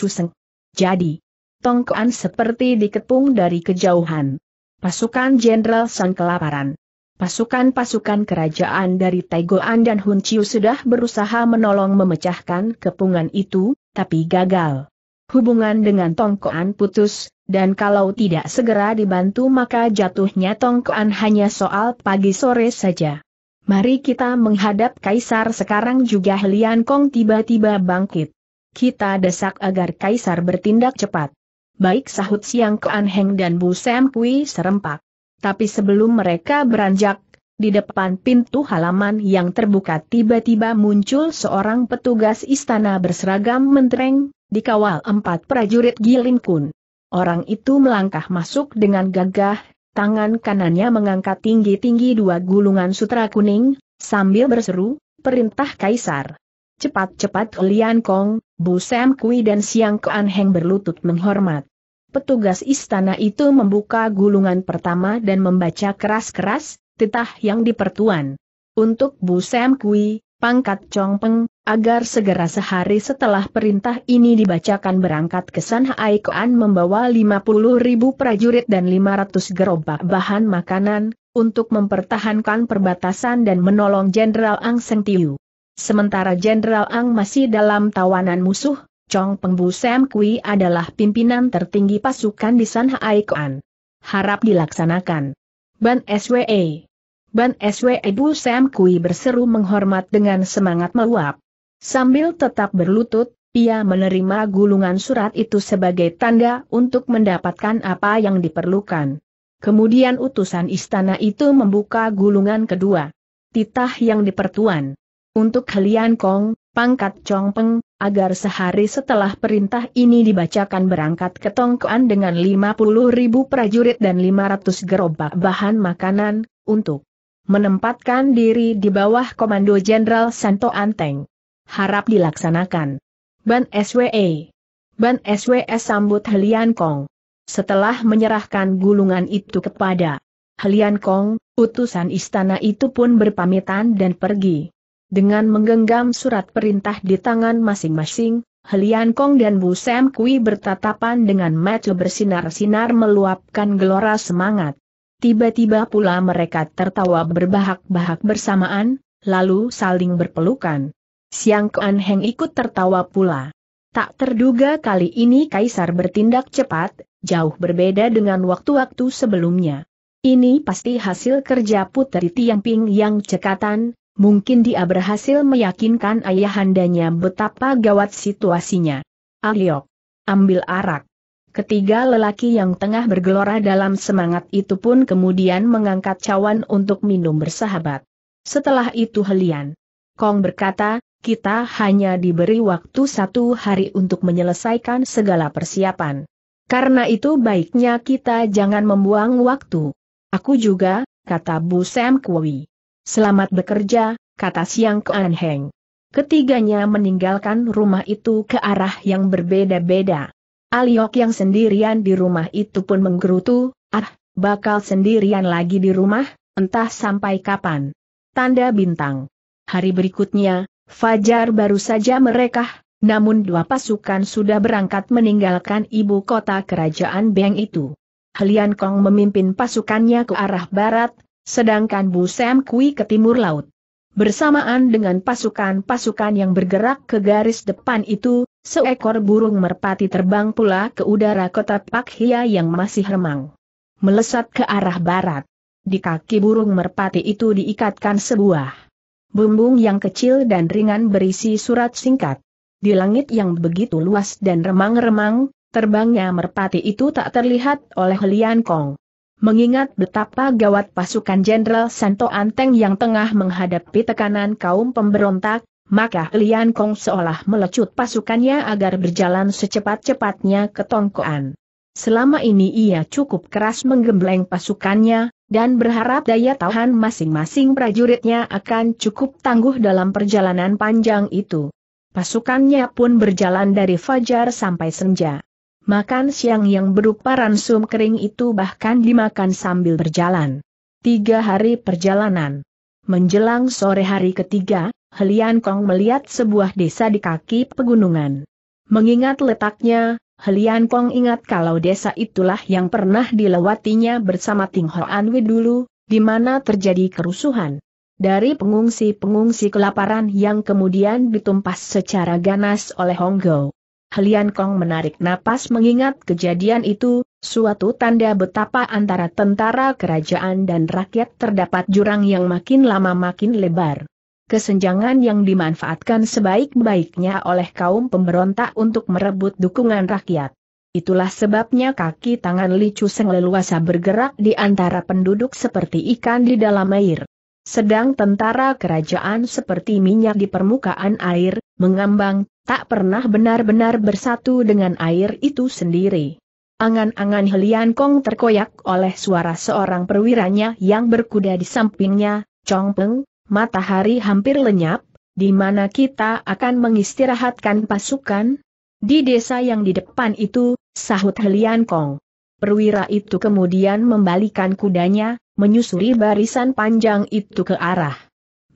Jadi, Tongkoan seperti dikepung dari kejauhan. Pasukan Jenderal Sang kelaparan. Pasukan-pasukan kerajaan dari Tegoan dan Hunciu sudah berusaha menolong memecahkan kepungan itu, tapi gagal. Hubungan dengan Tongkoan putus, dan kalau tidak segera dibantu maka jatuhnya Tongkoan hanya soal pagi sore saja. Mari kita menghadap Kaisar sekarang juga Lian Kong tiba-tiba bangkit. Kita desak agar Kaisar bertindak cepat. Baik sahut siang Kuan Heng dan Bu Sam Kui serempak. Tapi sebelum mereka beranjak, di depan pintu halaman yang terbuka tiba-tiba muncul seorang petugas istana berseragam mentereng, dikawal empat prajurit gilin Kun. Orang itu melangkah masuk dengan gagah, tangan kanannya mengangkat tinggi-tinggi dua gulungan sutra kuning, sambil berseru, perintah kaisar. Cepat-cepat Lian Kong, Bu Sam Kui dan Siang Kuan Heng berlutut menghormat. Petugas istana itu membuka gulungan pertama dan membaca keras-keras, titah yang dipertuan. Untuk Bu Sam Kui, pangkat Chong Peng, agar segera sehari setelah perintah ini dibacakan berangkat ke San membawa 50 ribu prajurit dan 500 gerobak bahan makanan, untuk mempertahankan perbatasan dan menolong Jenderal Ang Seng Tiu. Sementara Jenderal Ang masih dalam tawanan musuh, Chong Pengbu Sam Kui adalah pimpinan tertinggi pasukan di San Harap dilaksanakan. Ban SWE Ban SWE Bu Sam Kui berseru menghormat dengan semangat meluap. Sambil tetap berlutut, ia menerima gulungan surat itu sebagai tanda untuk mendapatkan apa yang diperlukan. Kemudian utusan istana itu membuka gulungan kedua. Titah yang dipertuan. Untuk Helian Kong, pangkat Chong Peng, agar sehari setelah perintah ini dibacakan berangkat ke Tongkoan dengan 50 ribu prajurit dan 500 gerobak bahan makanan, untuk menempatkan diri di bawah komando Jenderal Santo Anteng harap dilaksanakan. Ban SWE Ban SWS e sambut Helian Kong. Setelah menyerahkan gulungan itu kepada Helian Kong, utusan istana itu pun berpamitan dan pergi. Dengan menggenggam surat perintah di tangan masing-masing, Helian Kong dan Bu Sam Kui bertatapan dengan mata bersinar-sinar meluapkan gelora semangat. Tiba-tiba pula mereka tertawa berbahak-bahak bersamaan, lalu saling berpelukan. Siang Kuan Heng ikut tertawa pula. Tak terduga kali ini Kaisar bertindak cepat, jauh berbeda dengan waktu-waktu sebelumnya. Ini pasti hasil kerja Putri Tiangping yang cekatan, mungkin dia berhasil meyakinkan ayahandanya betapa gawat situasinya. Aliok. Ah ambil arak. Ketiga lelaki yang tengah bergelora dalam semangat itu pun kemudian mengangkat cawan untuk minum bersahabat. Setelah itu Helian. Kong berkata, kita hanya diberi waktu satu hari untuk menyelesaikan segala persiapan. Karena itu baiknya kita jangan membuang waktu. Aku juga, kata Bu Sam Kui. Selamat bekerja, kata Siang Kuan Heng. Ketiganya meninggalkan rumah itu ke arah yang berbeda-beda. Aliok yang sendirian di rumah itu pun menggerutu, ah, bakal sendirian lagi di rumah, entah sampai kapan. Tanda bintang. Hari berikutnya, Fajar baru saja merekah, namun dua pasukan sudah berangkat meninggalkan ibu kota kerajaan Beng itu. Helian Kong memimpin pasukannya ke arah barat, sedangkan Bu Sam Kui ke timur laut. Bersamaan dengan pasukan-pasukan yang bergerak ke garis depan itu, seekor burung merpati terbang pula ke udara kota Pak Hia yang masih remang. Melesat ke arah barat. Di kaki burung merpati itu diikatkan sebuah bumbung yang kecil dan ringan berisi surat singkat. Di langit yang begitu luas dan remang-remang, terbangnya merpati itu tak terlihat oleh Lian Kong. Mengingat betapa gawat pasukan Jenderal Santo Anteng yang tengah menghadapi tekanan kaum pemberontak, maka Lian Kong seolah melecut pasukannya agar berjalan secepat-cepatnya ke Tongkoan. Selama ini ia cukup keras menggembleng pasukannya, dan berharap daya tahan masing-masing prajuritnya akan cukup tangguh dalam perjalanan panjang itu. Pasukannya pun berjalan dari fajar sampai senja. Makan siang yang berupa ransum kering itu bahkan dimakan sambil berjalan. Tiga hari perjalanan. Menjelang sore hari ketiga, Helian Kong melihat sebuah desa di kaki pegunungan. Mengingat letaknya, Helian Kong ingat kalau desa itulah yang pernah dilewatinya bersama Ting Hoan Anwi dulu, di mana terjadi kerusuhan. Dari pengungsi-pengungsi kelaparan yang kemudian ditumpas secara ganas oleh Hong Go. Helian Kong menarik napas mengingat kejadian itu, suatu tanda betapa antara tentara kerajaan dan rakyat terdapat jurang yang makin lama makin lebar kesenjangan yang dimanfaatkan sebaik-baiknya oleh kaum pemberontak untuk merebut dukungan rakyat. Itulah sebabnya kaki tangan Licu Seng leluasa bergerak di antara penduduk seperti ikan di dalam air. Sedang tentara kerajaan seperti minyak di permukaan air, mengambang, tak pernah benar-benar bersatu dengan air itu sendiri. Angan-angan Helian Kong terkoyak oleh suara seorang perwiranya yang berkuda di sampingnya, Chong Peng, matahari hampir lenyap, di mana kita akan mengistirahatkan pasukan? Di desa yang di depan itu, sahut Helian Kong. Perwira itu kemudian membalikan kudanya, menyusuri barisan panjang itu ke arah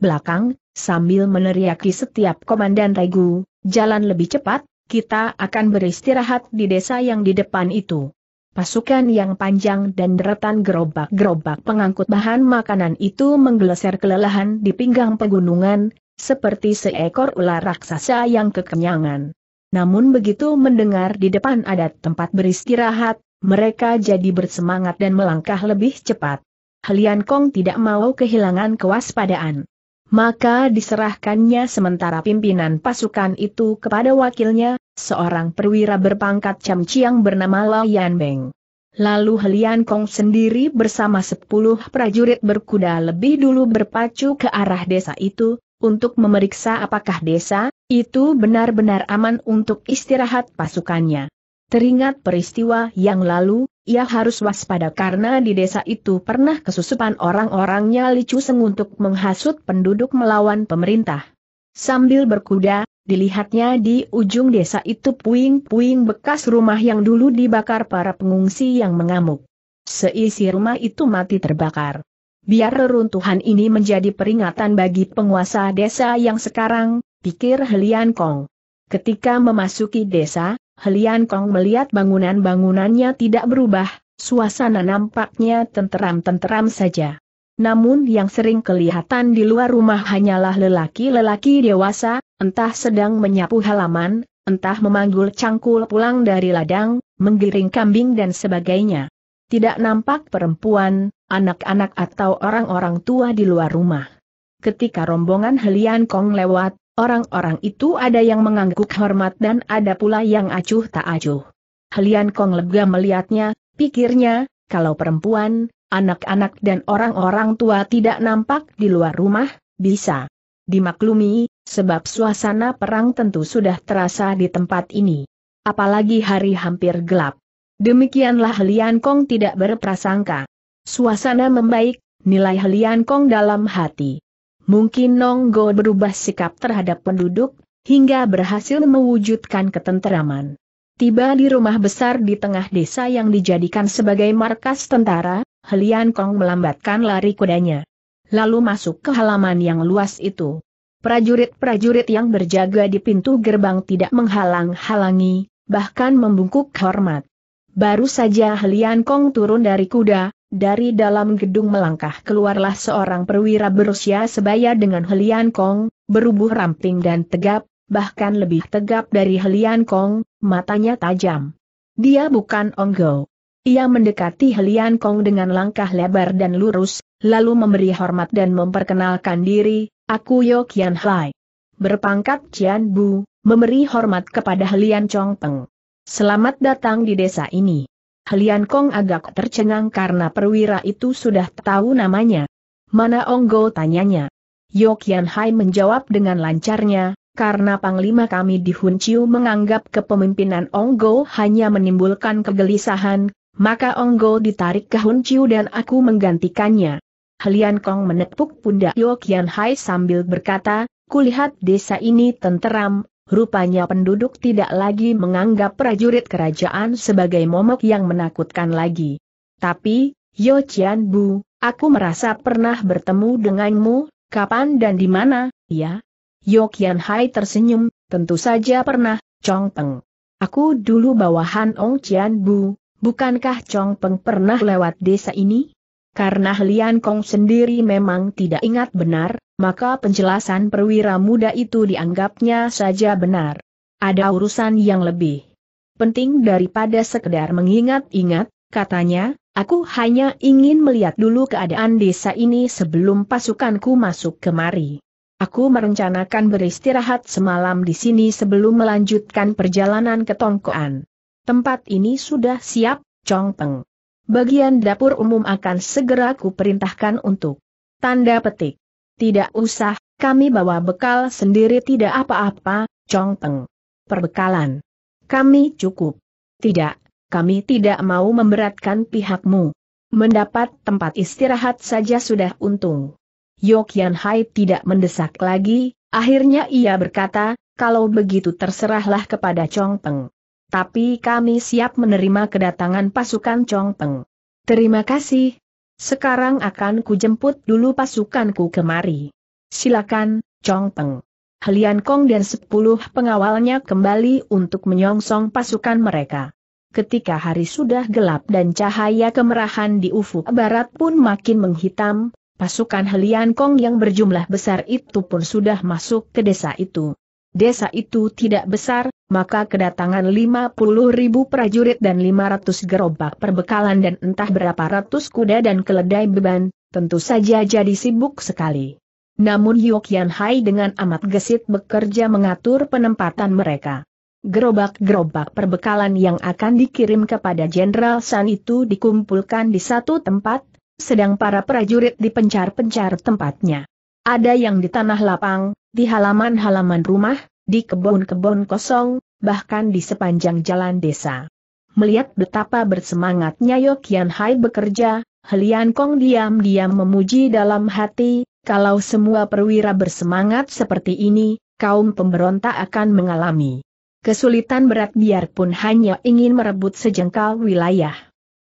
belakang, sambil meneriaki setiap komandan regu, jalan lebih cepat, kita akan beristirahat di desa yang di depan itu. Pasukan yang panjang dan deretan gerobak-gerobak pengangkut bahan makanan itu menggeleser kelelahan di pinggang pegunungan, seperti seekor ular raksasa yang kekenyangan. Namun begitu mendengar di depan ada tempat beristirahat, mereka jadi bersemangat dan melangkah lebih cepat. Helian Kong tidak mau kehilangan kewaspadaan. Maka diserahkannya sementara pimpinan pasukan itu kepada wakilnya, seorang perwira berpangkat camciang bernama Yan Beng. Lalu Helian Kong sendiri bersama sepuluh prajurit berkuda lebih dulu berpacu ke arah desa itu, untuk memeriksa apakah desa itu benar-benar aman untuk istirahat pasukannya. Teringat peristiwa yang lalu, ia harus waspada karena di desa itu pernah kesusupan orang-orangnya licu seng untuk menghasut penduduk melawan pemerintah. Sambil berkuda, Dilihatnya di ujung desa itu puing-puing bekas rumah yang dulu dibakar para pengungsi yang mengamuk. Seisi rumah itu mati terbakar. Biar reruntuhan ini menjadi peringatan bagi penguasa desa yang sekarang, pikir Helian Kong. Ketika memasuki desa, Helian Kong melihat bangunan-bangunannya tidak berubah, suasana nampaknya tenteram-tenteram saja namun yang sering kelihatan di luar rumah hanyalah lelaki-lelaki dewasa, entah sedang menyapu halaman, entah memanggul cangkul pulang dari ladang, menggiring kambing dan sebagainya. Tidak nampak perempuan, anak-anak atau orang-orang tua di luar rumah. Ketika rombongan Helian Kong lewat, orang-orang itu ada yang mengangguk hormat dan ada pula yang acuh tak acuh. Helian Kong lega melihatnya, pikirnya, kalau perempuan, anak-anak dan orang-orang tua tidak nampak di luar rumah, bisa dimaklumi, sebab suasana perang tentu sudah terasa di tempat ini. Apalagi hari hampir gelap. Demikianlah Lian Kong tidak berprasangka. Suasana membaik, nilai Lian Kong dalam hati. Mungkin Nong Go berubah sikap terhadap penduduk, hingga berhasil mewujudkan ketenteraman. Tiba di rumah besar di tengah desa yang dijadikan sebagai markas tentara, Helian Kong melambatkan lari kudanya. Lalu masuk ke halaman yang luas itu. Prajurit-prajurit yang berjaga di pintu gerbang tidak menghalang-halangi, bahkan membungkuk hormat. Baru saja Helian Kong turun dari kuda, dari dalam gedung melangkah keluarlah seorang perwira berusia sebaya dengan Helian Kong, berubuh ramping dan tegap, bahkan lebih tegap dari Helian Kong, matanya tajam. Dia bukan Onggo. Ia mendekati Helian Kong dengan langkah lebar dan lurus, lalu memberi hormat dan memperkenalkan diri, aku Yo Hai. Berpangkat Cian Bu, memberi hormat kepada Helian Chong Peng. Selamat datang di desa ini. Helian Kong agak tercengang karena perwira itu sudah tahu namanya. Mana Onggo tanyanya. Yokian Hai menjawab dengan lancarnya, karena Panglima kami di Hunciu menganggap kepemimpinan Onggo hanya menimbulkan kegelisahan, maka Onggo ditarik ke Hun Chiu dan aku menggantikannya. Helian Kong menepuk pundak Yo Kian Hai sambil berkata, kulihat desa ini tenteram, rupanya penduduk tidak lagi menganggap prajurit kerajaan sebagai momok yang menakutkan lagi. Tapi, Yo Qian Bu, aku merasa pernah bertemu denganmu, kapan dan di mana, ya? Yo Kian Hai tersenyum, tentu saja pernah, Chong Peng. Aku dulu bawahan Ong Qian Bu, Bukankah Chong Peng pernah lewat desa ini? Karena Lian Kong sendiri memang tidak ingat benar, maka penjelasan perwira muda itu dianggapnya saja benar. Ada urusan yang lebih penting daripada sekedar mengingat-ingat, katanya, aku hanya ingin melihat dulu keadaan desa ini sebelum pasukanku masuk kemari. Aku merencanakan beristirahat semalam di sini sebelum melanjutkan perjalanan ke Tongkoan. Tempat ini sudah siap, Chong Peng. Bagian dapur umum akan segera kuperintahkan untuk tanda petik. Tidak usah, kami bawa bekal sendiri tidak apa-apa, Chong Peng. Perbekalan. Kami cukup. Tidak, kami tidak mau memberatkan pihakmu. Mendapat tempat istirahat saja sudah untung. Yokean Hai tidak mendesak lagi, akhirnya ia berkata, kalau begitu terserahlah kepada Chong Peng tapi kami siap menerima kedatangan pasukan Chong Peng. Terima kasih. Sekarang akan kujemput dulu pasukanku kemari. Silakan, Chong Peng. Helian Kong dan sepuluh pengawalnya kembali untuk menyongsong pasukan mereka. Ketika hari sudah gelap dan cahaya kemerahan di ufuk barat pun makin menghitam, pasukan Helian Kong yang berjumlah besar itu pun sudah masuk ke desa itu. Desa itu tidak besar, maka kedatangan 50 ribu prajurit dan 500 gerobak perbekalan dan entah berapa ratus kuda dan keledai beban, tentu saja jadi sibuk sekali. Namun Yokian Hai dengan amat gesit bekerja mengatur penempatan mereka. Gerobak-gerobak perbekalan yang akan dikirim kepada Jenderal San itu dikumpulkan di satu tempat, sedang para prajurit dipencar-pencar tempatnya. Ada yang di tanah lapang, di halaman-halaman rumah, di kebun-kebun kosong, bahkan di sepanjang jalan desa. Melihat betapa bersemangatnya Yokian Hai bekerja, Helian Kong diam-diam memuji dalam hati, kalau semua perwira bersemangat seperti ini, kaum pemberontak akan mengalami kesulitan berat biarpun hanya ingin merebut sejengkal wilayah.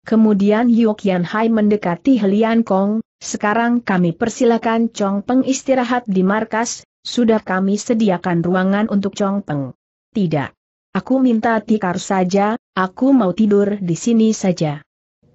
Kemudian Yokian Hai mendekati Helian Kong, sekarang kami persilakan Chong Peng istirahat di markas, sudah kami sediakan ruangan untuk peng. Tidak. Aku minta tikar saja, aku mau tidur di sini saja.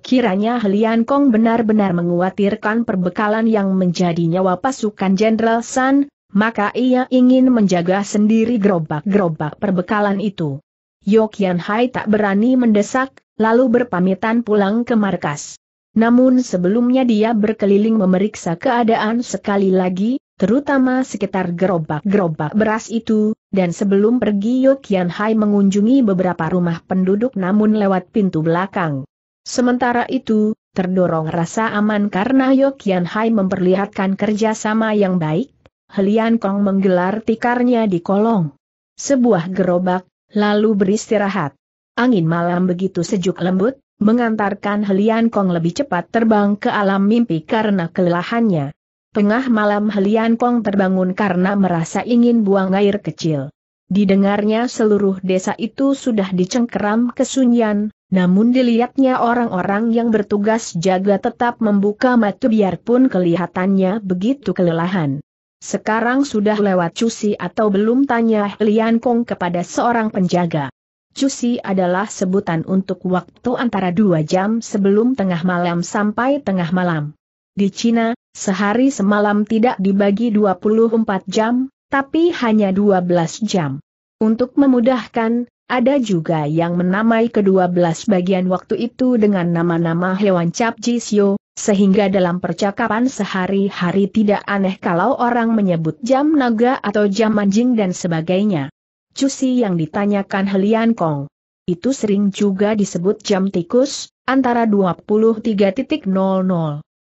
Kiranya Helian Kong benar-benar menguatirkan perbekalan yang menjadi nyawa pasukan Jenderal San, maka ia ingin menjaga sendiri gerobak-gerobak perbekalan itu. Yokian Hai tak berani mendesak, lalu berpamitan pulang ke markas. Namun sebelumnya dia berkeliling memeriksa keadaan sekali lagi, terutama sekitar gerobak-gerobak beras itu, dan sebelum pergi Yokian Hai mengunjungi beberapa rumah penduduk namun lewat pintu belakang. Sementara itu, terdorong rasa aman karena Yokian Hai memperlihatkan kerjasama yang baik, Helian Kong menggelar tikarnya di kolong. Sebuah gerobak, lalu beristirahat. Angin malam begitu sejuk lembut, mengantarkan Helian Kong lebih cepat terbang ke alam mimpi karena kelelahannya. Tengah malam Helian Kong terbangun karena merasa ingin buang air kecil. Didengarnya seluruh desa itu sudah dicengkeram kesunyian, namun dilihatnya orang-orang yang bertugas jaga tetap membuka mata biarpun kelihatannya begitu kelelahan. Sekarang sudah lewat cusi atau belum tanya Helian Kong kepada seorang penjaga. Cusi adalah sebutan untuk waktu antara dua jam sebelum tengah malam sampai tengah malam. Di Cina, Sehari semalam tidak dibagi 24 jam, tapi hanya 12 jam. Untuk memudahkan, ada juga yang menamai kedua belas bagian waktu itu dengan nama-nama hewan cap jisyo, sehingga dalam percakapan sehari-hari tidak aneh kalau orang menyebut jam naga atau jam anjing dan sebagainya. Cusi yang ditanyakan Helian Kong. Itu sering juga disebut jam tikus, antara 23.00.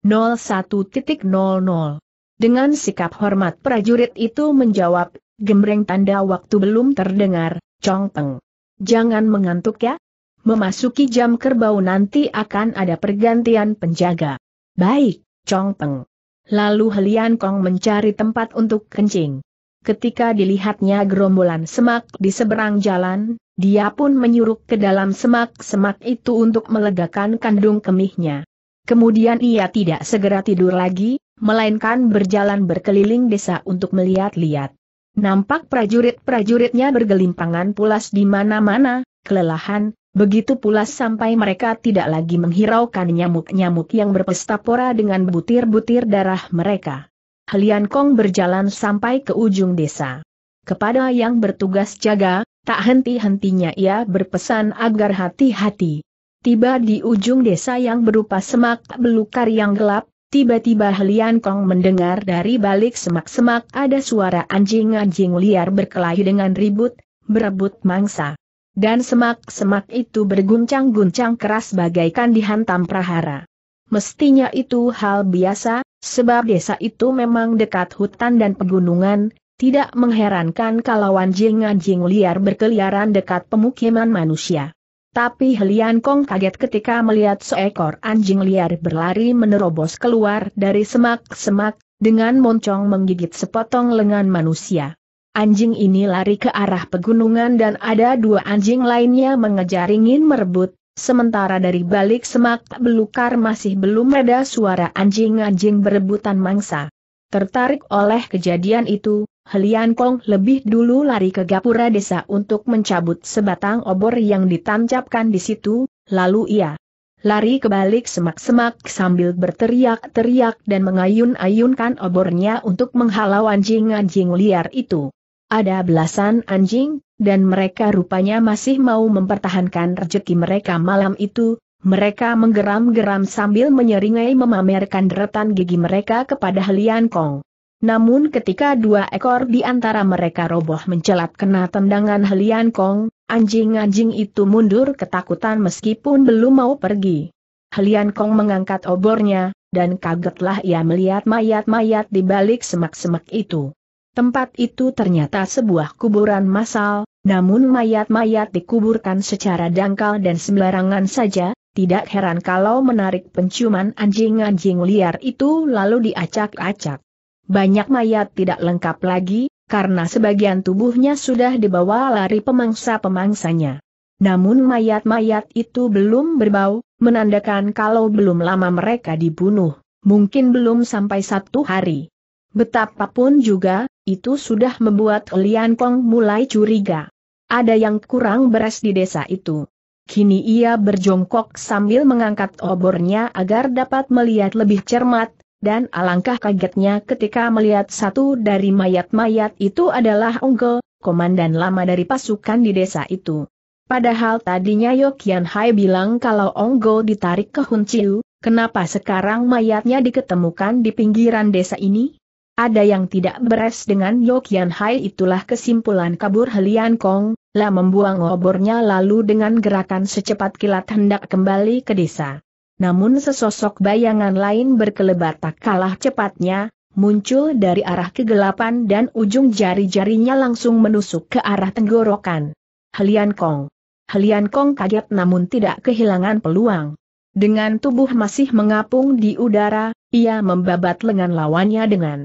01.00. Dengan sikap hormat prajurit itu menjawab, gembreng tanda waktu belum terdengar, Chong congpeng. Jangan mengantuk ya. Memasuki jam kerbau nanti akan ada pergantian penjaga. Baik, Chong congpeng. Lalu Helian Kong mencari tempat untuk kencing. Ketika dilihatnya gerombolan semak di seberang jalan, dia pun menyuruh ke dalam semak-semak itu untuk melegakan kandung kemihnya. Kemudian ia tidak segera tidur lagi, melainkan berjalan berkeliling desa untuk melihat-lihat. Nampak prajurit-prajuritnya bergelimpangan pulas di mana-mana, kelelahan, begitu pulas sampai mereka tidak lagi menghiraukan nyamuk-nyamuk yang berpesta pora dengan butir-butir darah mereka. Helian Kong berjalan sampai ke ujung desa. Kepada yang bertugas jaga, tak henti-hentinya ia berpesan agar hati-hati. Tiba di ujung desa yang berupa semak belukar yang gelap, tiba-tiba Helian Kong mendengar dari balik semak-semak ada suara anjing-anjing liar berkelahi dengan ribut, berebut mangsa. Dan semak-semak itu berguncang-guncang keras bagaikan dihantam prahara. Mestinya itu hal biasa, sebab desa itu memang dekat hutan dan pegunungan, tidak mengherankan kalau anjing-anjing liar berkeliaran dekat pemukiman manusia. Tapi Helian Kong kaget ketika melihat seekor anjing liar berlari menerobos keluar dari semak-semak, dengan moncong menggigit sepotong lengan manusia. Anjing ini lari ke arah pegunungan dan ada dua anjing lainnya mengejar ingin merebut, sementara dari balik semak belukar masih belum ada suara anjing-anjing berebutan mangsa. Tertarik oleh kejadian itu, Helian Kong lebih dulu lari ke gapura desa untuk mencabut sebatang obor yang ditancapkan di situ, lalu ia lari ke balik semak-semak sambil berteriak-teriak dan mengayun-ayunkan obornya untuk menghalau anjing-anjing liar itu. Ada belasan anjing, dan mereka rupanya masih mau mempertahankan rezeki mereka malam itu, mereka menggeram-geram sambil menyeringai memamerkan deretan gigi mereka kepada Helian Kong. Namun ketika dua ekor di antara mereka roboh mencelat kena tendangan Helian Kong, anjing-anjing itu mundur ketakutan meskipun belum mau pergi. Helian Kong mengangkat obornya, dan kagetlah ia melihat mayat-mayat di balik semak-semak itu. Tempat itu ternyata sebuah kuburan massal, namun mayat-mayat dikuburkan secara dangkal dan sembarangan saja, tidak heran kalau menarik penciuman anjing-anjing liar itu lalu diacak-acak. Banyak mayat tidak lengkap lagi, karena sebagian tubuhnya sudah dibawa lari pemangsa-pemangsanya. Namun mayat-mayat itu belum berbau, menandakan kalau belum lama mereka dibunuh, mungkin belum sampai satu hari. Betapapun juga, itu sudah membuat Lian Kong mulai curiga. Ada yang kurang beres di desa itu. Kini ia berjongkok sambil mengangkat obornya agar dapat melihat lebih cermat, dan alangkah kagetnya ketika melihat satu dari mayat-mayat itu adalah Onggo, komandan lama dari pasukan di desa itu. Padahal tadinya Yokian Hai bilang kalau Onggo ditarik ke Hun Chiu, kenapa sekarang mayatnya diketemukan di pinggiran desa ini? Ada yang tidak beres dengan Yokian Hai itulah kesimpulan kabur Helian Kong, lah membuang obornya lalu dengan gerakan secepat kilat hendak kembali ke desa namun sesosok bayangan lain berkelebat tak kalah cepatnya, muncul dari arah kegelapan dan ujung jari-jarinya langsung menusuk ke arah tenggorokan. Helian Kong. Helian Kong kaget namun tidak kehilangan peluang. Dengan tubuh masih mengapung di udara, ia membabat lengan lawannya dengan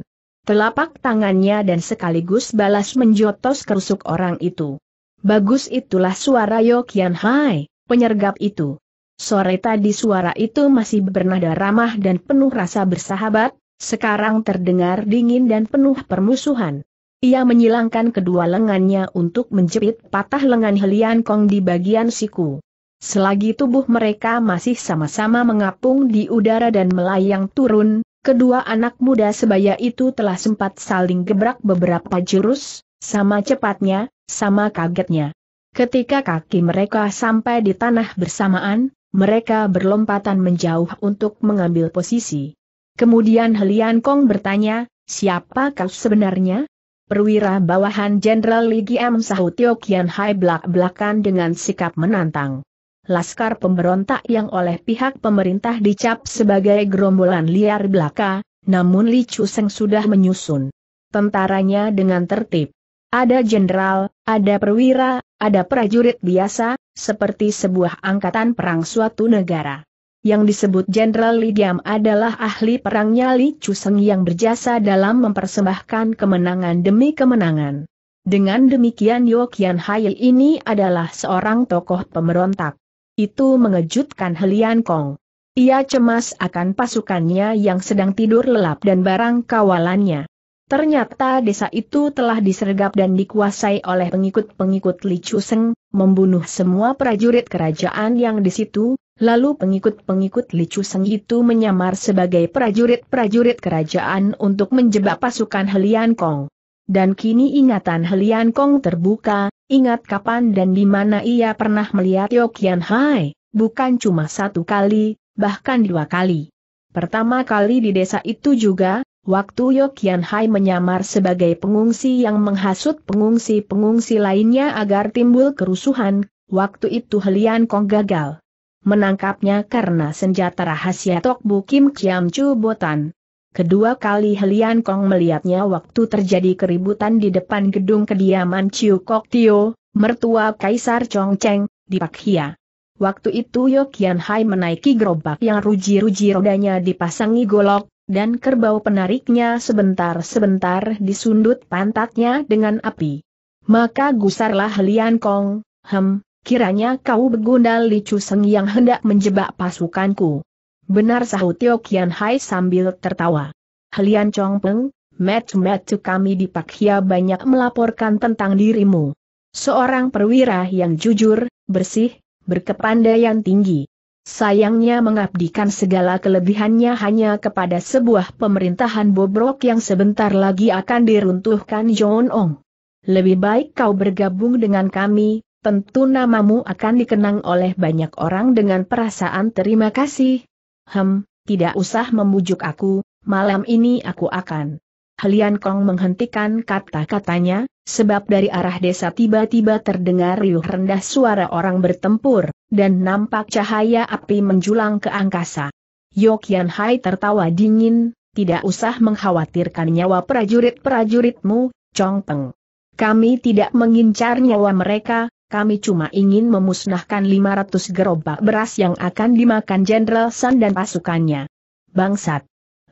telapak tangannya dan sekaligus balas menjotos kerusuk orang itu. Bagus itulah suara Yokian Hai, penyergap itu. Sore tadi suara itu masih bernada ramah dan penuh rasa bersahabat, sekarang terdengar dingin dan penuh permusuhan. Ia menyilangkan kedua lengannya untuk menjepit patah lengan Helian Kong di bagian siku. Selagi tubuh mereka masih sama-sama mengapung di udara dan melayang turun, kedua anak muda sebaya itu telah sempat saling gebrak beberapa jurus, sama cepatnya, sama kagetnya. Ketika kaki mereka sampai di tanah bersamaan, mereka berlompatan menjauh untuk mengambil posisi. Kemudian Helian Kong bertanya, siapa kau sebenarnya? Perwira bawahan Jenderal M Sahutio Kian Hai belak-belakan dengan sikap menantang. Laskar pemberontak yang oleh pihak pemerintah dicap sebagai gerombolan liar belaka, namun Li Seng sudah menyusun tentaranya dengan tertib. Ada jenderal, ada perwira, ada prajurit biasa, seperti sebuah angkatan perang suatu negara. Yang disebut Jenderal Lidiam adalah ahli perangnya Li Chuseng yang berjasa dalam mempersembahkan kemenangan demi kemenangan. Dengan demikian Yokian Hail ini adalah seorang tokoh pemberontak. Itu mengejutkan Helian Kong. Ia cemas akan pasukannya yang sedang tidur lelap dan barang kawalannya. Ternyata desa itu telah disergap dan dikuasai oleh pengikut-pengikut Li Chuseng, membunuh semua prajurit kerajaan yang di situ, lalu pengikut-pengikut Li Chuseng itu menyamar sebagai prajurit-prajurit kerajaan untuk menjebak pasukan Helian Kong. Dan kini ingatan Helian Kong terbuka, ingat kapan dan di mana ia pernah melihat Yokian Hai, bukan cuma satu kali, bahkan dua kali. Pertama kali di desa itu juga, Waktu Yokian Hai menyamar sebagai pengungsi yang menghasut pengungsi-pengungsi lainnya agar timbul kerusuhan, waktu itu Helian Kong gagal. Menangkapnya karena senjata rahasia Tok Bu Kim Kiam Chu Botan. Kedua kali Helian Kong melihatnya waktu terjadi keributan di depan gedung kediaman Chiu Kok Tio, mertua Kaisar Chong Cheng, di Pak Hia. Waktu itu Yokian Hai menaiki gerobak yang ruji-ruji rodanya dipasangi golok, dan kerbau penariknya sebentar-sebentar disundut pantatnya dengan api. Maka gusarlah Lian Kong, hem, kiranya kau begundal Li Seng yang hendak menjebak pasukanku. Benar sahut Tio Kian Hai sambil tertawa. Lian Chong Peng, Match-match kami di Hia banyak melaporkan tentang dirimu. Seorang perwira yang jujur, bersih, berkepandaian tinggi. Sayangnya mengabdikan segala kelebihannya hanya kepada sebuah pemerintahan bobrok yang sebentar lagi akan diruntuhkan John Ong. Lebih baik kau bergabung dengan kami, tentu namamu akan dikenang oleh banyak orang dengan perasaan terima kasih. Hem, tidak usah memujuk aku, malam ini aku akan Helian Kong menghentikan kata-katanya, sebab dari arah desa tiba-tiba terdengar riuh rendah suara orang bertempur, dan nampak cahaya api menjulang ke angkasa. Yokian Hai tertawa dingin, tidak usah mengkhawatirkan nyawa prajurit-prajuritmu, Chong Peng. Kami tidak mengincar nyawa mereka, kami cuma ingin memusnahkan 500 gerobak beras yang akan dimakan Jenderal San dan pasukannya. Bangsat!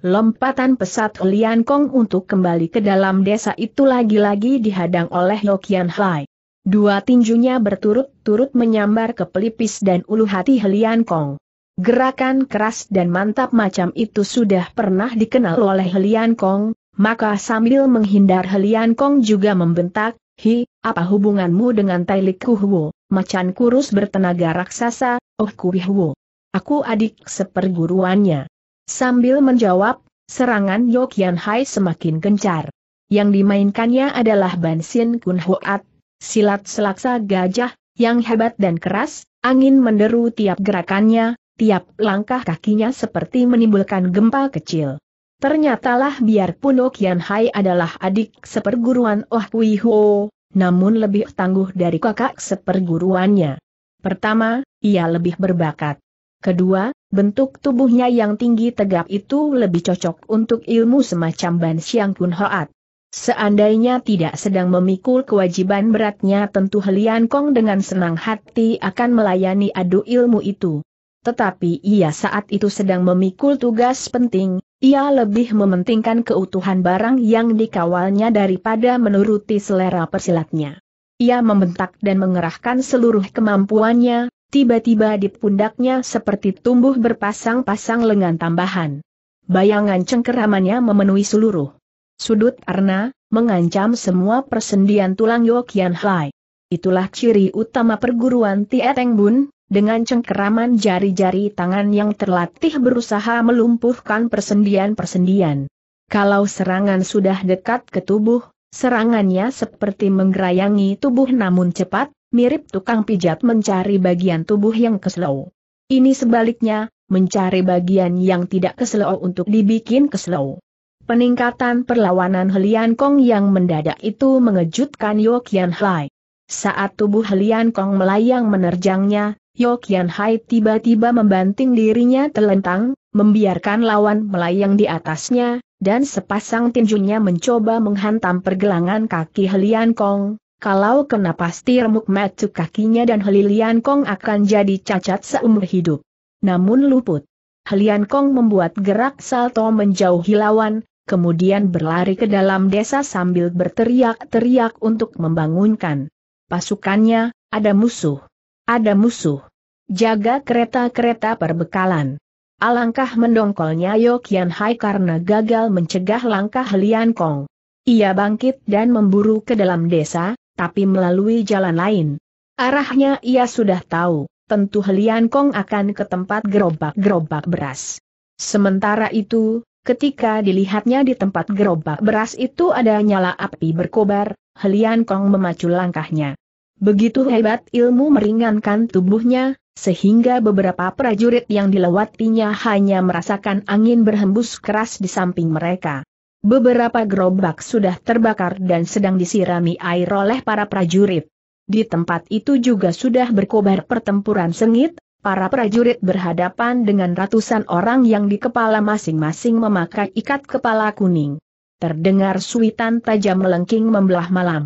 Lompatan pesat Lian Kong untuk kembali ke dalam desa itu lagi-lagi dihadang oleh Yokian Hai. Dua tinjunya berturut-turut menyambar ke pelipis dan ulu hati Lian Kong. Gerakan keras dan mantap macam itu sudah pernah dikenal oleh Lian Kong, maka sambil menghindar Lian Kong juga membentak, Hi, apa hubunganmu dengan Tai Ku Huo, macan kurus bertenaga raksasa, Oh Huo, Aku adik seperguruannya. Sambil menjawab, serangan Yokian Hai semakin gencar. Yang dimainkannya adalah Bansin Kun Hoat, silat selaksa gajah, yang hebat dan keras, angin menderu tiap gerakannya, tiap langkah kakinya seperti menimbulkan gempa kecil. Ternyatalah biarpun Okian Hai adalah adik seperguruan Oh Kui Ho, namun lebih tangguh dari kakak seperguruannya. Pertama, ia lebih berbakat. Kedua, bentuk tubuhnya yang tinggi tegap itu lebih cocok untuk ilmu semacam Ban Siang Kun Hoat. Seandainya tidak sedang memikul kewajiban beratnya tentu Helian Kong dengan senang hati akan melayani adu ilmu itu. Tetapi ia saat itu sedang memikul tugas penting, ia lebih mementingkan keutuhan barang yang dikawalnya daripada menuruti selera persilatnya. Ia membentak dan mengerahkan seluruh kemampuannya, Tiba-tiba di pundaknya seperti tumbuh berpasang-pasang lengan tambahan. Bayangan cengkeramannya memenuhi seluruh sudut arna, mengancam semua persendian tulang Yokian Hai. Itulah ciri utama perguruan Tieteng Bun, dengan cengkeraman jari-jari tangan yang terlatih berusaha melumpuhkan persendian-persendian. Kalau serangan sudah dekat ke tubuh, serangannya seperti menggerayangi tubuh namun cepat, mirip tukang pijat mencari bagian tubuh yang keselau. Ini sebaliknya, mencari bagian yang tidak keselau untuk dibikin keselau. Peningkatan perlawanan Helian Kong yang mendadak itu mengejutkan Yo Kian Hai. Saat tubuh Helian Kong melayang menerjangnya, Yo Kian Hai tiba-tiba membanting dirinya telentang, membiarkan lawan melayang di atasnya, dan sepasang tinjunya mencoba menghantam pergelangan kaki Helian Kong, kalau kena pasti remuk metu kakinya dan Helilian Kong akan jadi cacat seumur hidup. Namun luput. Helian Kong membuat gerak salto menjauhi lawan, kemudian berlari ke dalam desa sambil berteriak-teriak untuk membangunkan pasukannya, ada musuh. Ada musuh. Jaga kereta-kereta perbekalan. Alangkah mendongkolnya Yokian Hai karena gagal mencegah langkah Helian Kong. Ia bangkit dan memburu ke dalam desa, tapi melalui jalan lain. Arahnya ia sudah tahu, tentu Helian Kong akan ke tempat gerobak-gerobak beras. Sementara itu, ketika dilihatnya di tempat gerobak beras itu ada nyala api berkobar, Helian Kong memacu langkahnya. Begitu hebat ilmu meringankan tubuhnya, sehingga beberapa prajurit yang dilewatinya hanya merasakan angin berhembus keras di samping mereka. Beberapa gerobak sudah terbakar dan sedang disirami air oleh para prajurit. Di tempat itu juga sudah berkobar pertempuran sengit, para prajurit berhadapan dengan ratusan orang yang di kepala masing-masing memakai ikat kepala kuning. Terdengar suitan tajam melengking membelah malam.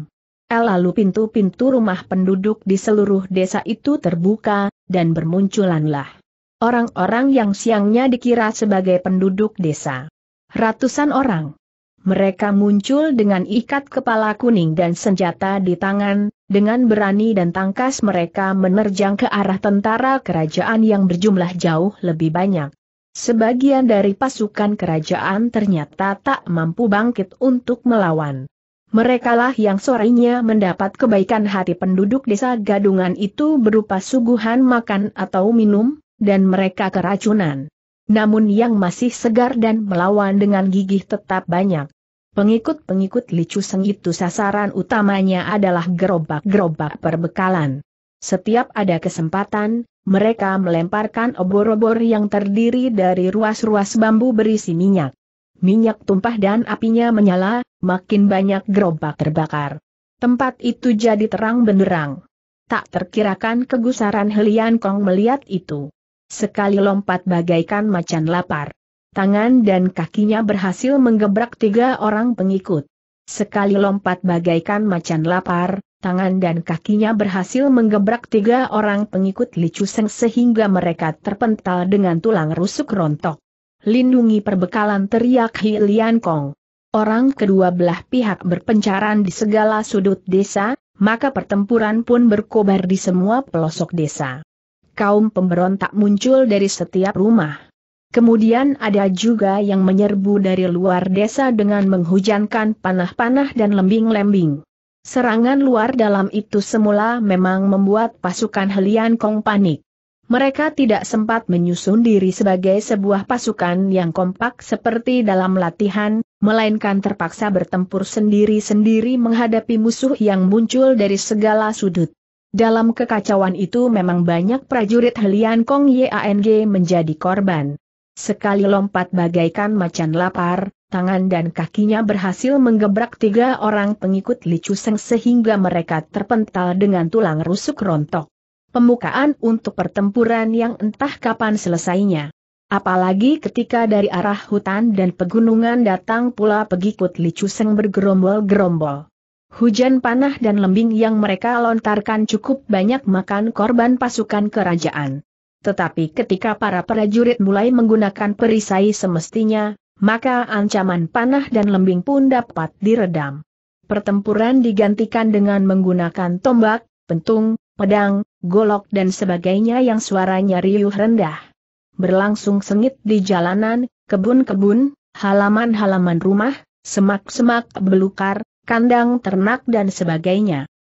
Lalu pintu-pintu rumah penduduk di seluruh desa itu terbuka, dan bermunculanlah orang-orang yang siangnya dikira sebagai penduduk desa. Ratusan orang mereka muncul dengan ikat kepala kuning dan senjata di tangan, dengan berani dan tangkas mereka menerjang ke arah tentara kerajaan yang berjumlah jauh lebih banyak. Sebagian dari pasukan kerajaan ternyata tak mampu bangkit untuk melawan. Merekalah yang sorenya mendapat kebaikan hati penduduk desa gadungan itu berupa suguhan makan atau minum, dan mereka keracunan. Namun yang masih segar dan melawan dengan gigih tetap banyak. Pengikut-pengikut Licu Seng itu sasaran utamanya adalah gerobak-gerobak perbekalan. Setiap ada kesempatan, mereka melemparkan obor-obor yang terdiri dari ruas-ruas bambu berisi minyak. Minyak tumpah dan apinya menyala, makin banyak gerobak terbakar. Tempat itu jadi terang benderang. Tak terkirakan kegusaran Helian Kong melihat itu. Sekali lompat bagaikan macan lapar tangan dan kakinya berhasil menggebrak tiga orang pengikut. Sekali lompat bagaikan macan lapar, tangan dan kakinya berhasil menggebrak tiga orang pengikut Li Chuseng sehingga mereka terpental dengan tulang rusuk rontok. Lindungi perbekalan teriak Hi Lian Kong. Orang kedua belah pihak berpencaran di segala sudut desa, maka pertempuran pun berkobar di semua pelosok desa. Kaum pemberontak muncul dari setiap rumah. Kemudian ada juga yang menyerbu dari luar desa dengan menghujankan panah-panah dan lembing-lembing. Serangan luar dalam itu semula memang membuat pasukan Helian Kong panik. Mereka tidak sempat menyusun diri sebagai sebuah pasukan yang kompak seperti dalam latihan, melainkan terpaksa bertempur sendiri-sendiri menghadapi musuh yang muncul dari segala sudut. Dalam kekacauan itu memang banyak prajurit Helian Kong Yang menjadi korban. Sekali lompat bagaikan macan lapar, tangan dan kakinya berhasil menggebrak tiga orang pengikut Li Chuseng sehingga mereka terpental dengan tulang rusuk rontok. Pembukaan untuk pertempuran yang entah kapan selesainya. Apalagi ketika dari arah hutan dan pegunungan datang pula pengikut Li Chuseng bergerombol-gerombol. Hujan panah dan lembing yang mereka lontarkan cukup banyak makan korban pasukan kerajaan. Tetapi ketika para prajurit mulai menggunakan perisai semestinya, maka ancaman panah dan lembing pun dapat diredam. Pertempuran digantikan dengan menggunakan tombak, pentung, pedang, golok dan sebagainya yang suaranya riuh rendah. Berlangsung sengit di jalanan, kebun-kebun, halaman-halaman rumah, semak-semak belukar, kandang ternak dan sebagainya.